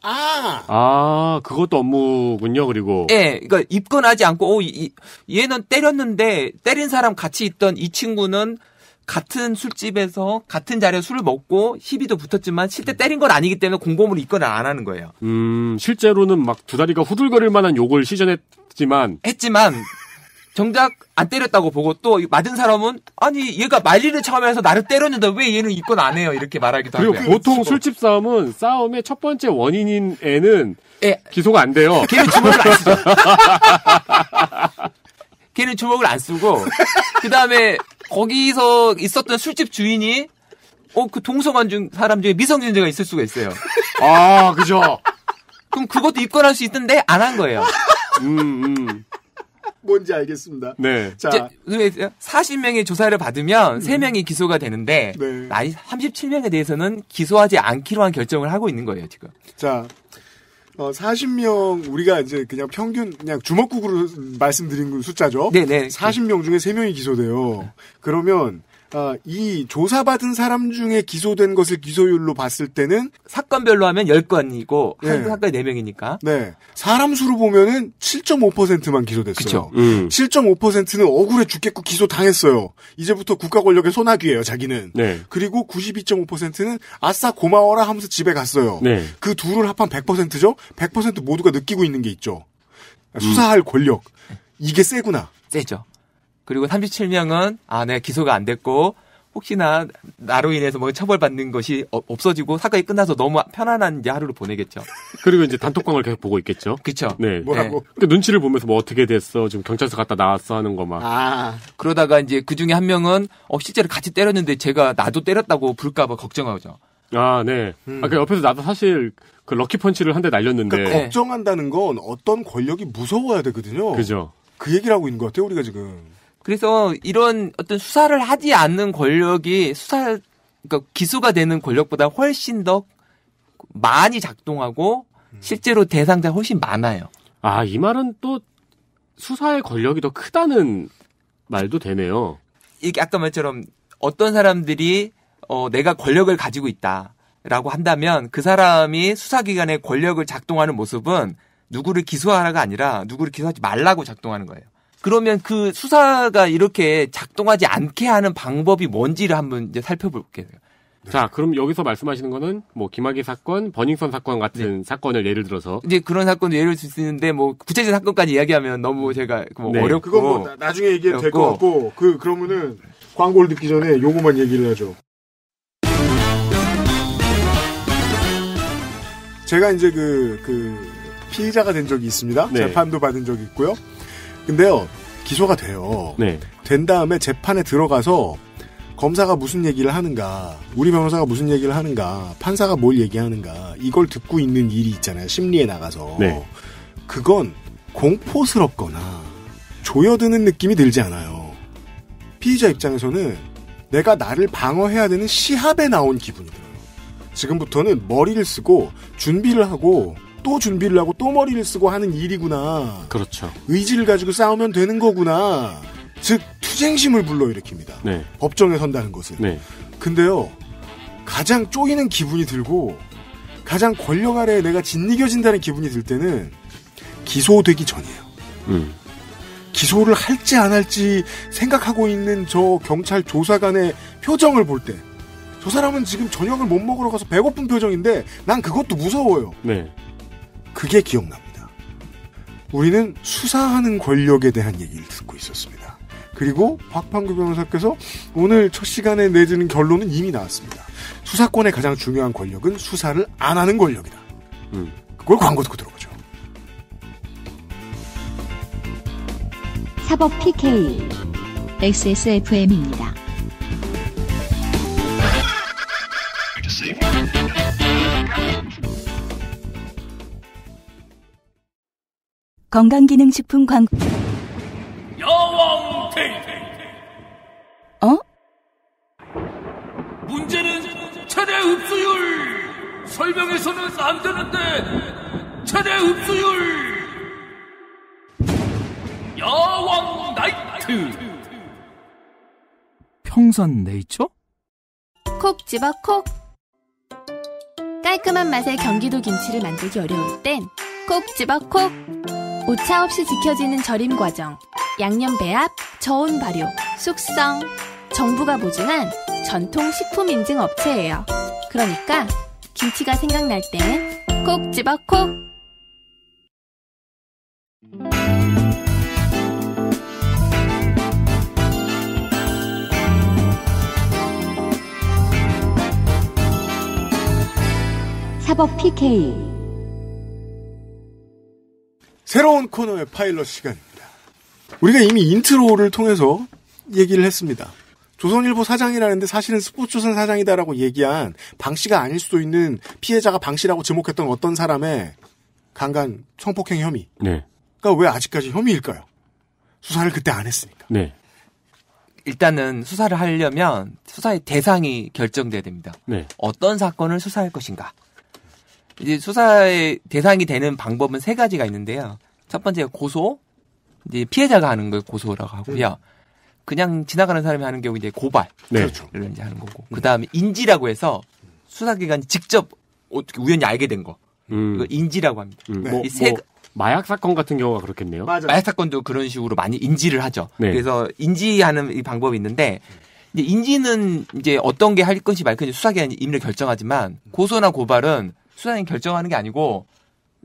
Speaker 3: 아. 아, 그것도 업무군요, 그리고. 예,
Speaker 1: 그니까 입건하지 않고, 오, 이, 얘는 때렸는데, 때린 사람 같이 있던 이 친구는 같은 술집에서 같은 자리에 술을 먹고 시비도 붙었지만 실제 때린 건 아니기 때문에 공범으로 입건을 안 하는 거예요. 음, 실제로는 막 두 다리가 후들거릴 만한 욕을 시전했지만. 했지만, 정작 안 때렸다고 보고 또 맞은 사람은 아니 얘가 말리는 처음에서 나를 때렸는데 왜 얘는 입건 안 해요 이렇게 말하기도 하고 그리고 보통
Speaker 3: 술집 싸움은 싸움의 첫 번째 원인인 애는 예. 기소가 안 돼요. 걔는 주먹을 안 쓰죠.
Speaker 1: 걔는 주먹을 안 쓰고 그 다음에 거기서 있었던 술집 주인이 어 그 동성한 중 사람 중에 미성년자가 있을 수가 있어요. 아 그죠. 그럼 그것도 입건할 수 있던데 안 한 거예요. 음. 음.
Speaker 2: 뭔지 알겠습니다. 네. 자,
Speaker 1: 40명의 조사를 받으면 3명이 음. 기소가 되는데 네. 나이 37명에 대해서는 기소하지 않기로 한 결정을 하고 있는 거예요, 지금.
Speaker 2: 자. 어, 40명 우리가 이제 그냥 평균 그냥 주먹국으로 말씀드린 숫자죠. 네네. 40명 중에 3명이 기소돼요. 네. 그러면 어, 이 조사받은 사람 중에 기소된 것을 기소율로 봤을 때는 사건별로 하면
Speaker 1: 10건이고 네. 한 사건에 4명이니까.
Speaker 2: 네. 사람 수로 보면은 7.5%만 기소됐어요. 그쵸. 음. 7.5%는 억울해 죽겠고 기소 당했어요. 이제부터 국가 권력의 소나귀예요, 자기는. 네. 그리고 92.5%는 아싸 고마워라 하면서 집에 갔어요. 네. 그 둘을 합한 100%죠. 100% 모두가 느끼고 있는 게 있죠. 수사할 음. 권력. 이게 세구나.
Speaker 1: 세죠. 그리고 37명은 아, 네, 기소가 안 됐고 혹시나 나로 인해서 뭐 처벌받는 것이 없어지고 사건이 끝나서 너무 편안한 이제 하루를 보내겠죠.
Speaker 3: 그리고 이제 단톡방을 계속 보고 있겠죠. 그렇죠. 네. 뭐라고? 네. 그 눈치를 보면서 뭐 어떻게 됐어? 지금 경찰서 갔다 나왔어 하는 거 막.
Speaker 1: 아. 그러다가 이제 그 중에 한 명은 어 실제로 같이 때렸는데 제가 나도 때렸다고 불까봐 걱정하죠.
Speaker 3: 아, 네. 음. 아, 그
Speaker 1: 옆에서 나도 사실
Speaker 3: 그 럭키 펀치를 한 대 날렸는데. 그러니까
Speaker 2: 걱정한다는 건 어떤 권력이 무서워야 되거든요. 그죠.
Speaker 1: 그 얘기를 하고 있는 것 같아요, 우리가 지금. 그래서 이런 어떤 수사를 하지 않는 권력이 수사 그러니까 기수가 되는 권력보다 훨씬 더 많이 작동하고 음. 실제로 대상자 훨씬 많아요. 아, 이 말은 또 수사의 권력이 더 크다는 말도 되네요. 이게 아까 말처럼 어떤 사람들이 어, 내가 권력을 가지고 있다. 라고 한다면 그 사람이 수사기관의 권력을 작동하는 모습은 누구를 기소하라가 아니라 누구를 기소하지 말라고 작동하는 거예요. 그러면 그 수사가 이렇게 작동하지 않게 하는 방법이 뭔지를 한번 이제 살펴볼게요. 자, 그럼 여기서 말씀하시는 거는 뭐 김학의 사건, 버닝썬
Speaker 3: 사건 같은 네. 사건을 예를 들어서
Speaker 1: 이제 그런 사건도 예를 들 수 있는데 뭐 구체적인 사건까지 이야기하면 너무 네. 제가 그 뭐 네. 어렵고 그건 뭐 나, 중에 얘기해도 될 것 같고
Speaker 2: 그 그러면은 광고를 듣기 전에 요거만 얘기를 하죠. 제가 이제 그, 그 피의자가 된 적이 있습니다. 네. 재판도 받은 적이 있고요. 근데요, 기소가 돼요. 네. 된 다음에 재판에 들어가서 검사가 무슨 얘기를 하는가, 우리 변호사가 무슨 얘기를 하는가, 판사가 뭘 얘기하는가, 이걸 듣고 있는 일이 있잖아요. 심리에 나가서. 네. 그건 공포스럽거나 조여드는 느낌이 들지 않아요. 피의자 입장에서는 내가 나를 방어해야 되는 시합에 나온 기분이 들어요. 지금부터는 머리를 쓰고 준비를 하고 또 준비를 하고 또 머리를 쓰고 하는 일이구나. 그렇죠. 의지를 가지고 싸우면 되는 거구나. 즉 투쟁심을 불러일으킵니다. 네. 법정에 선다는 것은. 네. 근데요 가장 쪼이는 기분이 들고 가장 권력 아래에 내가 짓이겨진다는 기분이 들 때는 기소되기 전이에요. 음. 기소를 할지 안 할지 생각하고 있는 저 경찰 조사관의 표정을 볼 때, 저 사람은 지금 저녁을 못 먹으러 가서 배고픈 표정인데, 난 그것도 무서워요. 네. 그게 기억납니다. 우리는 수사하는 권력에 대한 얘기를 듣고 있었습니다. 그리고 박판규 변호사께서 오늘 첫 시간에 내지는 결론은 이미 나왔습니다. 수사권의 가장 중요한 권력은 수사를 안 하는 권력이다. 음. 그걸 광고 듣고 들어보죠. 사법 PK XSFM입니다.
Speaker 1: 건강기능식품 광
Speaker 3: 여왕 테이프 어? 문제는 최대 흡수율 설명해서는 안 되는데 최대 흡수율
Speaker 2: 여왕 나이트
Speaker 1: 평산 네이처? 콕 집어 콕 깔끔한 맛의 경기도 김치를 만들기 어려울 땐 콕 집어 콕 오차 없이 지켜지는 절임 과정, 양념 배합, 저온 발효, 숙성, 정부가 보증한 전통 식품 인증 업체예요. 그러니까 김치가 생각날 때는 콕 집어 콕! 사법 PK
Speaker 2: 새로운 코너의 파일럿 시간입니다. 우리가 이미 인트로를 통해서 얘기를 했습니다. 조선일보 사장이라는데 사실은 스포츠조선 사장이다라고 얘기한 방씨가 아닐 수도 있는 피해자가 방씨라고 지목했던 어떤 사람의 강간 성폭행 혐의. 네. 그니까왜 아직까지 혐의일까요?
Speaker 1: 수사를 그때 안 했으니까. 네. 일단은 수사를 하려면 수사의 대상이 결정돼야 됩니다. 네. 어떤 사건을 수사할 것인가. 이제 수사의 대상이 되는 방법은 세 가지가 있는데요. 첫 번째가 고소, 이제 피해자가 하는 걸 고소라고 하고요. 네. 그냥 지나가는 사람이 하는 경우 이제 고발, 네. 그렇죠. 이제 하는 거고. 그 다음에 인지라고 해서 수사기관이 직접 어떻게 우연히 알게 된 거. 음. 인지라고 합니다. 음. 뭐, 이세 뭐 마약 사건 같은 경우가 그렇겠네요. 맞아. 마약 사건도 그런 식으로 많이 인지를 하죠. 네. 그래서 인지하는 이 방법이 있는데 이제 인지는 이제 어떤 게 할 것이 말 것인지 수사기관이 임의로 결정하지만 고소나 고발은 수사인 결정하는 게 아니고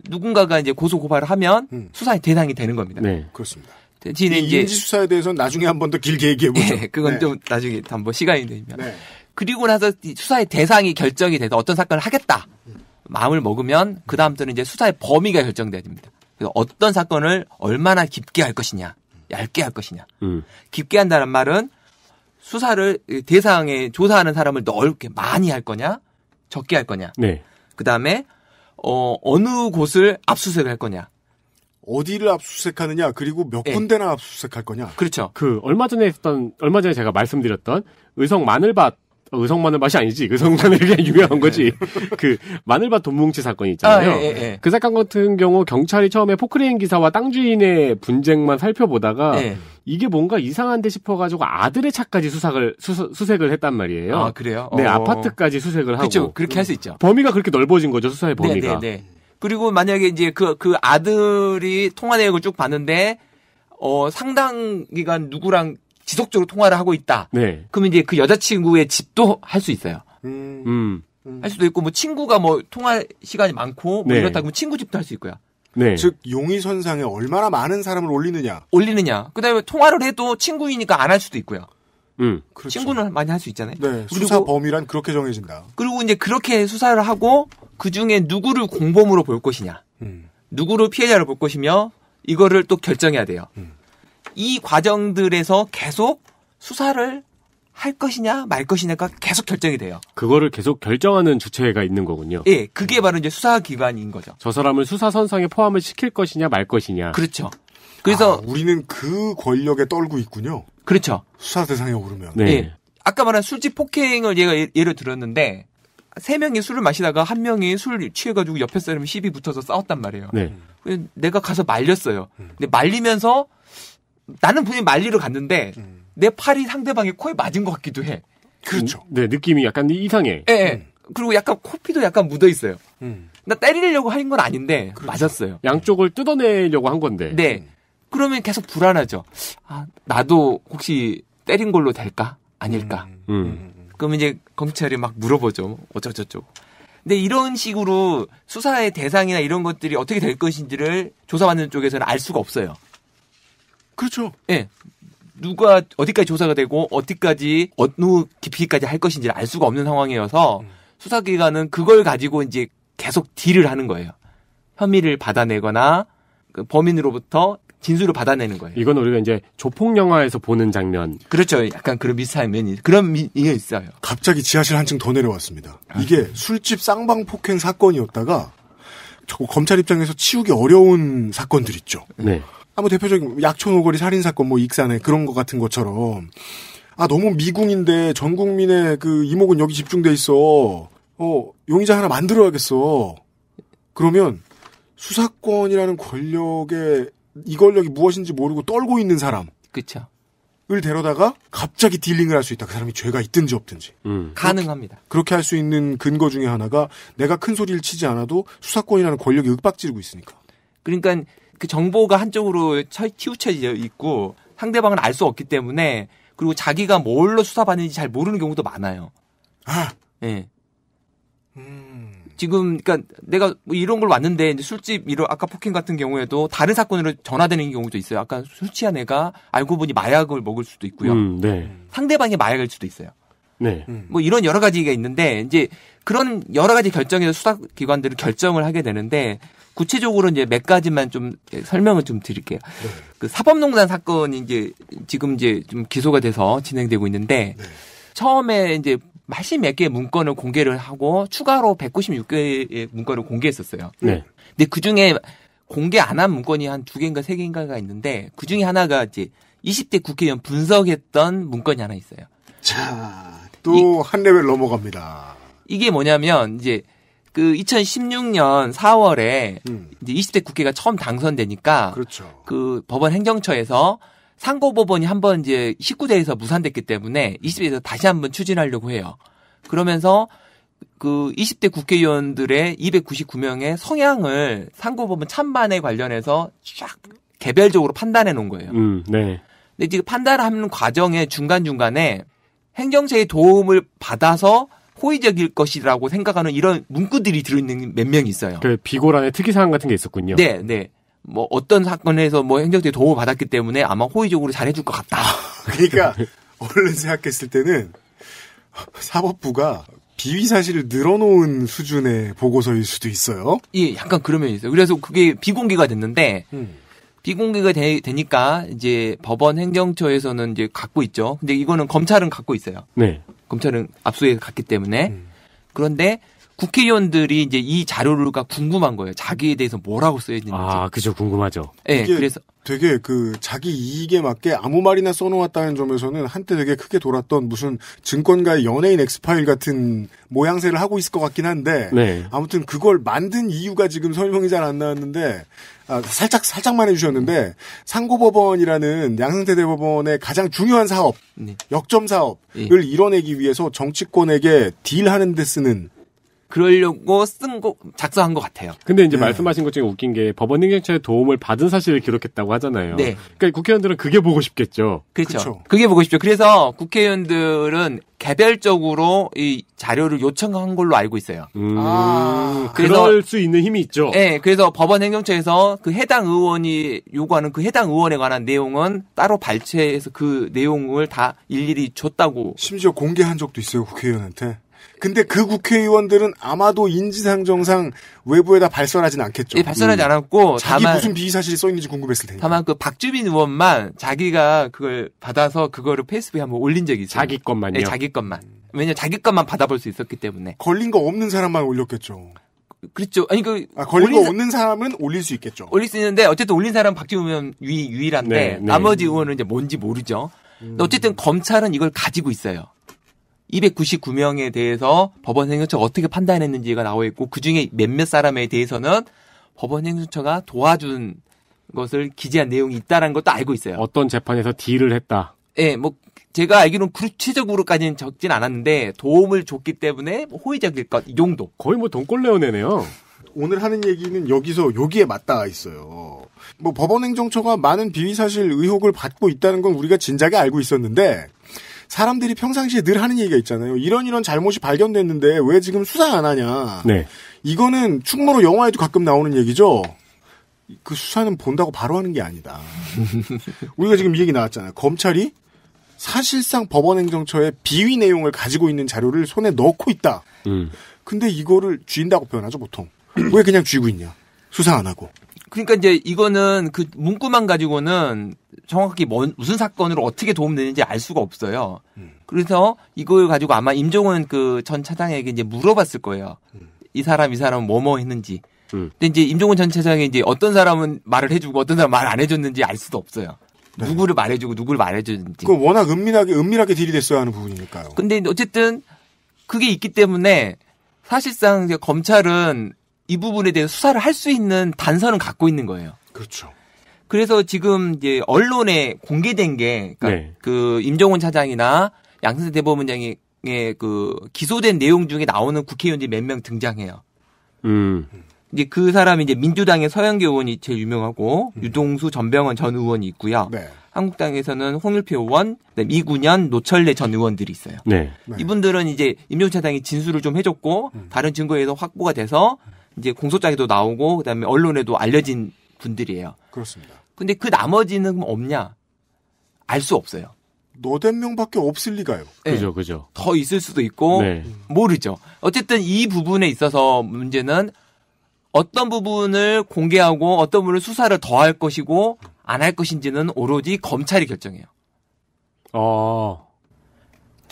Speaker 1: 누군가가 이제 고소 고발을 하면 음. 수사의 대상이 되는 겁니다. 네. 그렇습니다. 대신에 이제 인지 수사에 대해서는 나중에 한 번 더 길게 얘기해 보죠. 네, 예, 그건 네. 좀 나중에 한번 시간이 되면. 네. 그리고 나서 수사의 대상이 결정이 돼서 어떤 사건을 하겠다 마음을 먹으면 그 다음부터는 이제 수사의 범위가 결정돼야 됩니다. 그래서 어떤 사건을 얼마나 깊게 할 것이냐, 얇게 할 것이냐. 음. 깊게 한다는 말은 수사를 대상에 조사하는 사람을 넓게 많이 할 거냐, 적게 할 거냐. 네. 그 다음에 어, 어느 곳을 압수수색을 할 거냐. 어디를 압수수색하느냐 그리고 몇
Speaker 3: 예. 군데나 압수수색할 거냐. 그렇죠. 그 얼마 전에 했던 얼마 전에 제가 말씀드렸던 의성 마늘밭 의성 마늘 맛이 아니지. 의성 그 마늘이 그냥 유명한 네. 거지. 그 마늘밭 돈뭉치 사건 있잖아요. 아, 예, 예, 예. 그 사건 같은 경우 경찰이 처음에 포크레인 기사와 땅 주인의 분쟁만 살펴보다가 예. 이게 뭔가 이상한데 싶어가지고 아들의 차까지 수색을 수, 색을 했단 말이에요. 아 그래요? 네 어... 아파트까지 수색을 하고. 그렇죠. 그렇게 할 수 있죠. 범위가 그렇게 넓어진 거죠 수사의 네, 범위가. 네,
Speaker 1: 네, 네. 그리고 만약에 이제 그그 그 아들이 통화 내역을 쭉 봤는데 어 상당 기간 누구랑 지속적으로 통화를 하고 있다. 네. 그러면 이제 그 여자친구의 집도 할 수 있어요. 음. 음. 음. 할 수도 있고 뭐 친구가 뭐 통화 시간이 많고 뭐 네. 이렇다 그러면 친구 집도 할 수 있고요. 네. 즉 용의선상에 얼마나 많은 사람을 올리느냐. 올리느냐. 그다음에 통화를 해도 친구이니까 안 할 수도 있고요. 음, 그렇죠. 친구는 많이 할 수 있잖아요. 네, 수사 범위란 그렇게 정해진다. 그리고 이제 그렇게 수사를 하고 그 중에 누구를 공범으로 볼 것이냐, 음. 누구를 피해자로 볼 것이며 이거를 또 결정해야 돼요. 음. 이 과정들에서 계속 수사를 할 것이냐 말 것이냐가 계속 결정이 돼요.
Speaker 3: 그거를 계속 결정하는 주체가 있는 거군요. 예,
Speaker 1: 그게 바로 이제 수사 기관인 거죠.
Speaker 3: 저 사람을 수사 선상에 포함을 시킬 것이냐 말 것이냐. 그렇죠.
Speaker 2: 그래서 아,
Speaker 1: 우리는 그 권력에 떨고 있군요.
Speaker 2: 그렇죠. 수사 대상에 오르면. 네. 예,
Speaker 1: 아까 말한 술집 폭행을 얘가 예를 들었는데 세 명이 술을 마시다가 한 명이 술 취해가지고 옆에 사람이 시비 붙어서 싸웠단 말이에요. 네. 음. 내가 가서 말렸어요. 근데 말리면서 나는 분명히 말리러 갔는데 음. 내 팔이 상대방의 코에 맞은 것 같기도 해. 그렇죠. 음, 네, 느낌이 약간 이상해. 예. 네, 그리고 약간 코피도 약간 묻어 있어요. 음. 나 때리려고 한 건 아닌데 그렇죠. 맞았어요. 양쪽을 뜯어내려고 한 건데. 네. 그러면 계속 불안하죠. 아, 나도 혹시 때린 걸로 될까? 아닐까? 음. 그러면 이제 검찰이 막 물어보죠. 어쩌저쩌고. 근데 이런 식으로 수사의 대상이나 이런 것들이 어떻게 될 것인지를 조사받는 쪽에서는 알 수가 없어요. 그렇죠. 예. 네. 누가 어디까지 조사가 되고 어디까지 어느 깊이까지 할 것인지를 알 수가 없는 상황이어서 음. 수사기관은 그걸 가지고 이제 계속 딜을 하는 거예요. 혐의를 받아내거나 그 범인으로부터 진술을 받아내는 거예요. 이건 우리가 이제 조폭 영화에서 보는 장면. 그렇죠. 약간 그런 미스한 면이 그런 면이
Speaker 2: 있어요. 갑자기 지하실 한층 더 내려왔습니다. 아. 이게 술집 쌍방 폭행 사건이었다가 검찰 입장에서 치우기 어려운 사건들 있죠. 네. 아뭐 대표적인 약촌 오거리 살인 사건 뭐 익산에 그런 것 같은 것처럼 아 너무 미궁인데 전 국민의 그 이목은 여기 집중돼 있어. 어 용의자 하나 만들어야겠어. 그러면 수사권이라는 권력의 이 권력이 무엇인지 모르고 떨고 있는 사람. 그렇죠. 을 데려다가 갑자기 딜링을 할 수 있다. 그 사람이 죄가 있든지 없든지. 음. 가능합니다. 그렇게 할 수 있는 근거 중에 하나가 내가 큰 소리를 치지 않아도
Speaker 1: 수사권이라는 권력이 윽박지르고 있으니까. 그러니까 그 정보가 한쪽으로 치우쳐져 있고 상대방은 알 수 없기 때문에 그리고 자기가 뭘로 수사받는지 잘 모르는 경우도 많아요. 아, 예. 네. 음. 지금 그러니까 내가 뭐 이런 걸 왔는데 술집 이런 아까 폭행 같은 경우에도 다른 사건으로 전화되는 경우도 있어요. 아까 술 취한 애가 알고 보니 마약을 먹을 수도 있고요. 음, 네. 상대방이 마약일 수도 있어요. 네. 음. 뭐 이런 여러 가지가 있는데 이제 그런 여러 가지 결정에서 수사 기관들은 결정을 하게 되는데 구체적으로 이제 몇 가지만 좀 설명을 좀 드릴게요. 네. 그 사법농단 사건이 이제 지금 이제 좀 기소가 돼서 진행되고 있는데 네. 처음에 이제 80몇 개의 문건을 공개를 하고 추가로 196개의 문건을 공개했었어요. 네. 근데 그 중에 공개 안 한 문건이 한 두 개인가 세 개인가가 있는데 그 중에 하나가 이제 20대 국회의원 분석했던 문건이 하나 있어요. 자,
Speaker 2: 또 한 레벨 넘어갑니다.
Speaker 1: 이게 뭐냐면 이제 그 2016년 4월에 음. 이제 20대 국회가 처음 당선되니까 그렇죠. 그 법원 행정처에서 상고법원이 한번 이제 19대에서 무산됐기 때문에 20대에서 음. 다시 한번 추진하려고 해요. 그러면서 그 20대 국회의원들의 299명의 성향을 상고법원 찬반에 관련해서 쫙 개별적으로 판단해 놓은 거예요. 음, 네. 근데 지금 판단하는 과정에 중간중간에 행정처의 도움을 받아서 호의적일 것이라고 생각하는 이런 문구들이 들어있는 몇 명이 있어요. 그 비고란의 특이사항 같은 게 있었군요. 네, 네. 뭐 어떤 사건에서 뭐 행정처에 도움을 받았기 때문에 아마 호의적으로 잘해줄 것 같다.
Speaker 2: 그러니까 얼른 생각했을 때는
Speaker 1: 사법부가 비위 사실을 늘어놓은 수준의 보고서일 수도 있어요. 예, 약간 그런 면이 있어요. 그래서 그게 비공개가 됐는데 음. 비공개가 되, 니까 이제 법원 행정처에서는 이제 갖고 있죠. 근데 이거는 검찰은 갖고 있어요. 네. 검찰은 압수해 수 갔기 때문에 음. 그런데 국회의원들이 이제 이 자료가 궁금한 거예요. 자기에 대해서 뭐라고 써여 있는지. 아, 그죠. 궁금하죠. 예, 네, 그래서
Speaker 2: 되게 그 자기 이익에 맞게 아무 말이나 써놓았다는 점에서는 한때 되게 크게 돌았던 무슨 증권가의 연예인 엑스파일 같은 모양새를 하고 있을 것 같긴 한데 네. 아무튼 그걸 만든 이유가 지금 설명이 잘 안 나왔는데 아, 살짝 살짝만 해주셨는데 음. 상고법원이라는 양승태 대법원의 가장 중요한 사업 네. 역점 사업을 네. 이뤄내기 위해서 정치권에게 딜하는 데 쓰는
Speaker 1: 그러려고 쓴 곡 작성한 것 같아요.
Speaker 3: 근데 이제 네. 말씀하신 것 중에 웃긴 게 법원 행정처의 도움을 받은 사실을 기록했다고 하잖아요. 네. 그러니까 국회의원들은 그게 보고 싶겠죠. 그렇죠. 그렇
Speaker 1: 그게 보고 싶죠. 그래서 국회의원들은 개별적으로 이 자료를 요청한 걸로 알고 있어요. 음, 아. 그래서, 그럴 수 있는 힘이 있죠. 네, 그래서 법원 행정처에서 그 해당 의원이 요구하는 그 해당 의원에 관한 내용은 따로 발췌해서 그 내용을 다 일일이 줬다고. 심지어 공개한
Speaker 2: 적도 있어요 국회의원한테. 근데 그 국회의원들은 아마도 인지상정상 외부에다 발설하진 않겠죠. 예, 발설하지 음. 않았고 자기 다만, 무슨
Speaker 1: 비의 사실이 써 있는지 궁금했을 테니까. 다만 그 박주민 의원만 자기가 그걸 받아서 그거를 페이스북에 한번 올린 적이 있어요. 자기 것만요. 네, 자기 것만. 왜냐 자기 것만 받아볼 수 있었기 때문에. 걸린 거 없는 사람만 올렸겠죠. 그렇죠. 아니 그 아, 걸린 거 없는 사람은 올릴 수 있겠죠. 올릴 수 있는데 어쨌든 올린 사람 박주원 의원 유일, 유일한데 네, 네. 나머지 의원은 이제 뭔지 모르죠. 음. 어쨌든 검찰은 이걸 가지고 있어요. 299명에 대해서 법원 행정처가 어떻게 판단했는지가 나와 있고 그 중에 몇몇 사람에 대해서는 법원 행정처가 도와준 것을 기재한 내용이 있다라는 것도 알고 있어요. 어떤 재판에서 딜을 했다. 예, 네, 뭐 제가 알기로는 구체적으로까지는 적진 않았는데 도움을 줬기 때문에 호의적일 것이 정도. 거의 뭐 돈꼴레어내네요. 오늘
Speaker 2: 하는 얘기는 여기서 여기에 맞닿아 있어요. 뭐 법원행정처가 많은 비위 사실 의혹을 받고 있다는 건 우리가 진작에 알고 있었는데 사람들이 평상시에 늘 하는 얘기가 있잖아요. 이런 이런 잘못이 발견됐는데 왜 지금 수사 안 하냐. 네. 이거는 충무로 영화에도 가끔 나오는 얘기죠. 그 수사는 본다고 바로 하는 게 아니다. 우리가 지금 이 얘기 나왔잖아요. 검찰이 사실상 법원행정처의 비위 내용을 가지고 있는 자료를 손에 넣고 있다. 음. 근데 이거를 쥔다고 표현하죠 보통. 왜 그냥
Speaker 1: 쥐고 있냐? 수사 안 하고. 그러니까 이제 이거는 그 문구만 가지고는 정확히 뭔, 무슨 사건으로 어떻게 도움되는지 알 수가 없어요. 음. 그래서 이걸 가지고 아마 임종은 그 전 차장에게 이제 물어봤을 거예요. 음. 이 사람 이 사람 뭐뭐 했는지. 음. 근데 이제 임종은전 차장이 이제 어떤 사람은 말을 해주고 어떤 사람 말 안 해줬는지 알 수도 없어요. 네. 누구를 말해주고 누구를 말해줬는지. 그 워낙 은밀하게 은밀하게 딜이됐어야 하는 부분이니까요. 근데 어쨌든 그게 있기 때문에 사실상 검찰은 이 부분에 대해서 수사를 할 수 있는 단서는 갖고 있는 거예요. 그렇죠. 그래서 지금 이제 언론에 공개된 게그 그러니까 네. 그 임종원 차장이나 양승태 대법원장의 그 기소된 내용 중에 나오는 국회의원들이 몇 명 등장해요. 음. 이제 그 사람이 이제 민주당의 서영교 의원이 제일 유명하고 음. 유동수 전병헌 전 의원이 있고요. 네. 한국당에서는 홍일표 의원, 이구년 노철래 전 의원들이 있어요. 네. 네. 이분들은 이제 임종차장이 진술을 좀 해줬고 음. 다른 증거에서 확보가 돼서 음. 이제 공소장에도 나오고 그다음에 언론에도 알려진 분들이에요. 그렇습니다. 근데 그 나머지는 없냐? 알 수 없어요. 노대 명밖에 없을 리가요. 네. 그죠, 그죠. 더 있을 수도 있고 네. 모르죠. 어쨌든 이 부분에 있어서 문제는 어떤 부분을 공개하고 어떤 부분을 수사를 더 할 것이고 안 할 것인지는 오로지 검찰이 결정해요. 어.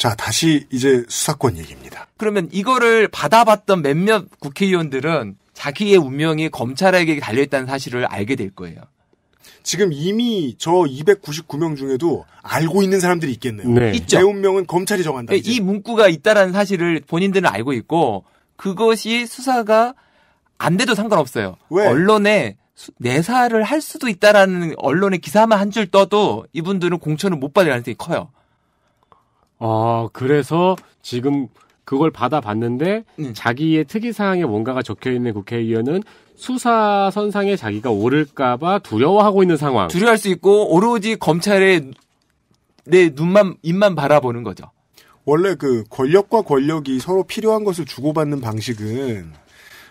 Speaker 1: 자, 다시 이제 수사권 얘기입니다. 그러면 이거를 받아봤던 몇몇 국회의원들은 자기의 운명이 검찰에게 달려있다는 사실을 알게 될 거예요. 지금 이미 저 299명 중에도 알고 있는 사람들이 있겠네요. 네. 있죠. 내 운명은 검찰이 정한다. 네, 이 문구가 있다라는 사실을 본인들은 알고 있고 그것이 수사가 안 돼도 상관없어요. 왜? 언론에 내사를 할 수도 있다라는 언론의 기사만 한 줄 떠도 이분들은 공천을 못 받을 가능성이 커요. 아, 그래서
Speaker 3: 지금 그걸 받아봤는데 네. 자기의 특이사항에 뭔가가 적혀 있는 국회의원은 수사 선상에 자기가 오를까봐 두려워하고 있는 상황. 두려워할
Speaker 1: 수 있고 오로지
Speaker 2: 검찰의 내 눈만 입만 바라보는 거죠. 원래 그 권력과 권력이 서로 필요한 것을 주고받는 방식은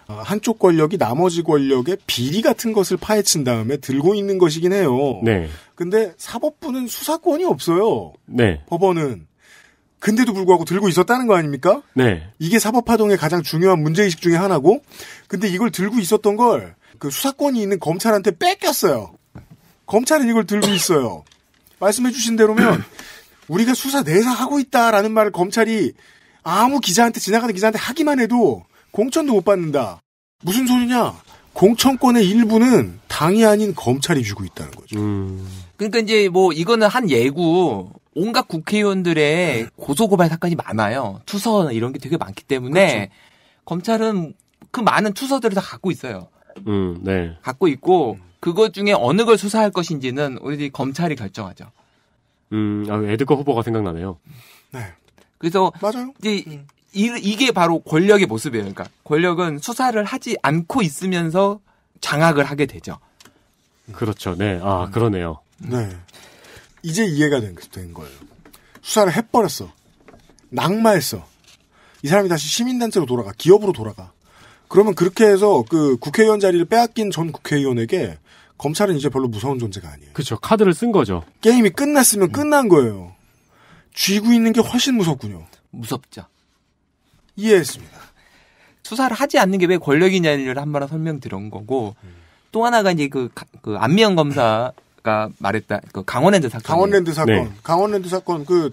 Speaker 2: 어, 한쪽 권력이 나머지 권력의 비리 같은 것을 파헤친 다음에 들고 있는 것이긴 해요. 네. 근데 사법부는 수사권이 없어요. 네. 법원은 근데도 불구하고 들고 있었다는 거 아닙니까? 네. 이게 사법파동의 가장 중요한 문제의식 중의 하나고, 근데 이걸 들고 있었던 걸 그 수사권이 있는 검찰한테 뺏겼어요. 검찰은 이걸 들고 있어요. 말씀해주신 대로면 우리가 수사 내사 하고 있다라는 말을 검찰이 아무 기자한테 지나가는 기자한테 하기만 해도 공천도 못 받는다. 무슨 소리냐? 공천권의 일부는 당이 아닌 검찰이 주고 있다는 거죠.
Speaker 1: 음. 그러니까 이제 뭐 이거는 한 예고 온갖 국회의원들의 네. 고소고발 사건이 많아요. 투서 이런 게 되게 많기 때문에 그렇죠. 검찰은 그 많은 투서들을 다 갖고 있어요.
Speaker 3: 음, 네.
Speaker 1: 갖고 있고 그것 중에 어느 걸 수사할 것인지는 우리 검찰이 결정하죠. 음, 아, 에드거 후보가 생각나네요. 네. 그래서 맞아요. 이제 음. 이, 이게 바로 권력의 모습이에요. 그러니까 권력은 수사를 하지 않고 있으면서 장악을 하게 되죠.
Speaker 3: 그렇죠. 네. 아, 그러네요.
Speaker 2: 네. 이제 이해가 된, 된 거예요. 수사를 해버렸어. 낙마했어. 이 사람이 다시 시민단체로 돌아가, 기업으로 돌아가. 그러면 그렇게 해서 그 국회의원 자리를 빼앗긴 전 국회의원에게 검찰은 이제 별로 무서운 존재가 아니에요. 그렇죠. 카드를 쓴 거죠.
Speaker 1: 게임이 끝났으면 음. 끝난 거예요. 쥐고 있는 게 훨씬 무섭군요. 무섭죠. 이해했습니다. 수사를 하지 않는 게 왜 권력이냐를 한번 설명드린 거고 음. 또 하나가 이제 그, 그 안미영 검사 가 말했다. 그 강원랜드 사건. 강원랜드 사건. 네.
Speaker 2: 강원랜드 사건 그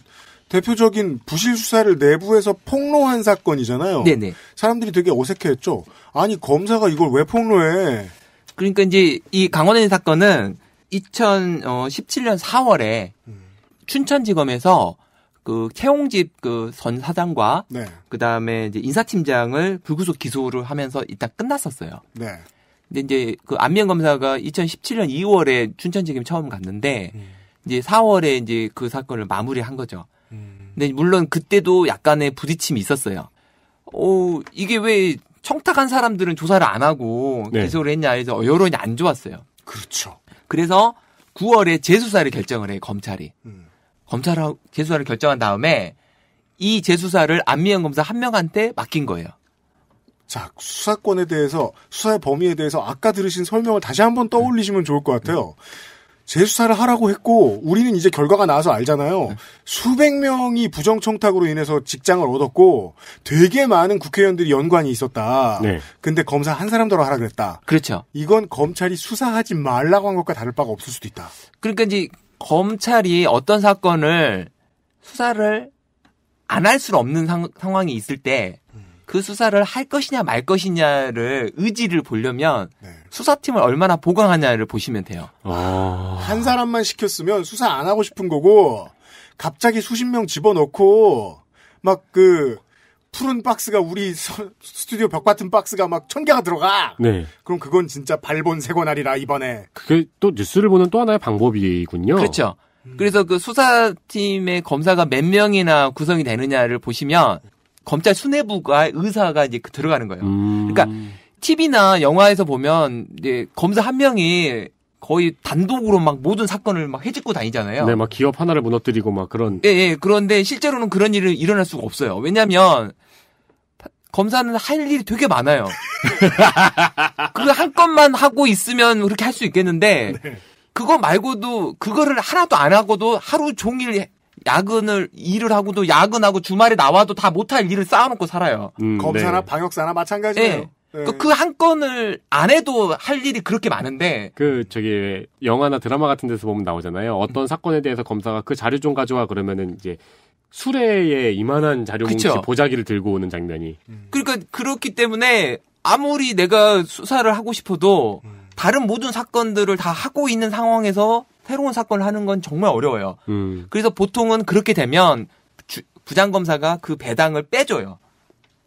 Speaker 2: 대표적인 부실 수사를 내부에서 폭로한 사건이잖아요. 네네. 네. 사람들이 되게 어색해했죠. 아니 검사가 이걸 왜
Speaker 1: 폭로해? 그러니까 이제 이 강원랜드 사건은 2017년 4월에 춘천지검에서 그 태홍집 그 전 사장과 네. 그 다음에 인사팀장을 불구속 기소를 하면서 일단 끝났었어요. 네. 근데 이제 그 안면 검사가 2017년 2월에 춘천 지금 처음 갔는데 음. 이제 4월에 이제 그 사건을 마무리한 거죠. 음. 근데 물론 그때도 약간의 부딪힘이 있었어요. 어 이게 왜 청탁한 사람들은 조사를 안 하고 네. 기소를 했냐 해서 여론이 안 좋았어요. 그렇죠. 그래서 9월에 재수사를 결정을 해요 검찰이. 음. 검찰하고 재수사를 결정한 다음에 이 재수사를 안미연 검사 한 명한테 맡긴 거예요. 자, 수사권에 대해서, 수사의 범위에
Speaker 2: 대해서 아까 들으신 설명을 다시 한번 떠올리시면 좋을 것 같아요. 재수사를 하라고 했고, 우리는 이제 결과가 나와서 알잖아요. 네. 수백 명이 부정청탁으로 인해서 직장을 얻었고, 되게 많은 국회의원들이 연관이 있었다. 네. 근데 검사 한사람더 하라 그랬다.
Speaker 1: 그렇죠. 이건 검찰이 수사하지 말라고 한 것과 다를 바가 없을 수도 있다. 그러니까 이제 검찰이 어떤 사건을 수사를 안 할 수는 없는 상, 상황이 있을 때그 수사를 할 것이냐 말 것이냐를 의지를 보려면 네. 수사팀을 얼마나 보강하냐를 보시면 돼요. 아.
Speaker 2: 한 사람만 시켰으면 수사 안 하고 싶은 거고 갑자기 수십 명 집어넣고 막 그 푸른 박스가 우리 스튜디오 벽 같은 박스가 막 천 개가 들어가. 네. 그럼 그건 진짜 발본 세권하리라 이번에.
Speaker 3: 그게 또 뉴스를 보는 또 하나의 방법이군요. 그렇죠.
Speaker 1: 음. 그래서 그 수사팀의 검사가 몇 명이나 구성이 되느냐를 보시면 검찰 수뇌부가 의사가 이제 그 들어가는 거예요. 음. 그러니까 TV나 영화에서 보면 이제 검사 한 명이 거의 단독으로 막 모든 사건을 막 해집고 다니잖아요. 네, 막
Speaker 3: 기업 하나를 무너뜨리고 막 그런. 예,
Speaker 1: 예. 그런데 실제로는 그런 일을 일어날 수가 없어요. 왜냐하면 검사는 할 일이 되게 많아요. 그 한 건만 하고 있으면 그렇게 할 수 있겠는데 네. 그거 말고도 그거를 하나도 안 하고도 하루 종일 야근을 일을 하고도 야근하고 주말에 나와도 다 못할 일을 쌓아놓고 살아요. 음, 음 검사나 네. 방역사나 마찬가지예요. 네. 네. 그한 그 건을 안 해도 할 일이 그렇게
Speaker 3: 많은데 그 저기 영화나 드라마 같은 데서 보면 나오잖아요. 어떤 음. 사건에 대해서 검사가 그 자료 좀 가져와 그러면은 이제 수레에 이만한 자료 뭉치
Speaker 1: 보자기를 들고 오는 장면이. 음. 그러니까 그렇기 때문에 아무리 내가 수사를 하고 싶어도 음. 다른 모든 사건들을 다 하고 있는 상황에서 새로운 사건을 하는 건 정말 어려워요. 음. 그래서 보통은 그렇게 되면 주, 부장검사가 그 배당을 빼줘요.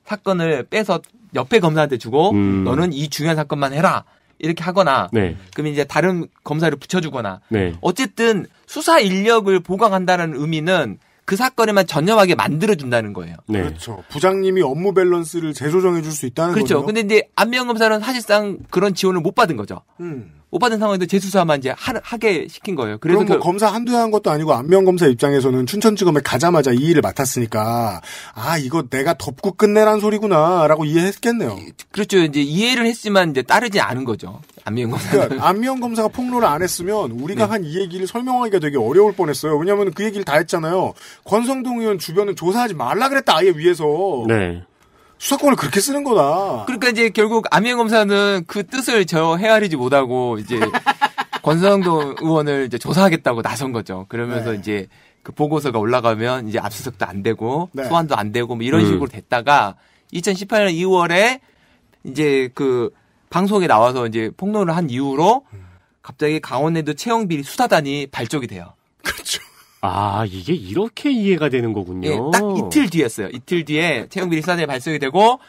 Speaker 1: 사건을 빼서 옆에 검사한테 주고 음. 너는 이 중요한 사건만 해라. 이렇게 하거나 네. 그러면 이제 다른 검사를 붙여주거나 네. 어쨌든 수사 인력을 보강한다는 의미는 그 사건에만 전념하게 만들어준다는 거예요.
Speaker 2: 네. 그렇죠. 부장님이 업무 밸런스를 재조정해줄 수 있다는 거죠. 그렇죠. 거군요.
Speaker 1: 근데 이제 안면 검사는 사실상 그런 지원을 못 받은 거죠. 음. 못 받은 상황인데 재수사만 이제 하, 하게 시킨 거예요. 그래서 뭐 그, 검사
Speaker 2: 한두 해 한 것도 아니고 안면 검사 입장에서는 춘천지검에 가자마자 이 일을 맡았으니까 아 이거 내가 덮고 끝내란 소리구나라고 이해했겠네요.
Speaker 1: 그렇죠. 이제 이해를 했지만 이제 따르지
Speaker 2: 않은 거죠. 안면 검사. 그러니까 안면 검사가 폭로를 안 했으면 우리가 네. 한이 얘기를 설명하기가 되게 어려울 뻔했어요. 왜냐하면 그 얘기를 다 했잖아요. 권성동 의원 주변은 조사하지 말라 그랬다 아예 위에서. 네. 수사권을 그렇게 쓰는 거다.
Speaker 1: 그러니까 이제 결국 암행 검사는 그 뜻을 저 헤아리지 못하고 이제 권성동 의원을 이제 조사하겠다고 나선 거죠. 그러면서 네. 이제 그 보고서가 올라가면 이제 압수수색도 안 되고 네. 소환도 안 되고 뭐 이런 음. 식으로 됐다가 2018년 2월에 이제 그 방송에 나와서 이제 폭로를 한 이후로 음. 갑자기 강원에도 채용비리 수사단이 발족이 돼요. 그렇죠. 아, 이게
Speaker 3: 이렇게 이해가 되는 거군요. 예, 딱 이틀
Speaker 1: 뒤였어요. 이틀 뒤에 채용비리 사단이 발송이 되고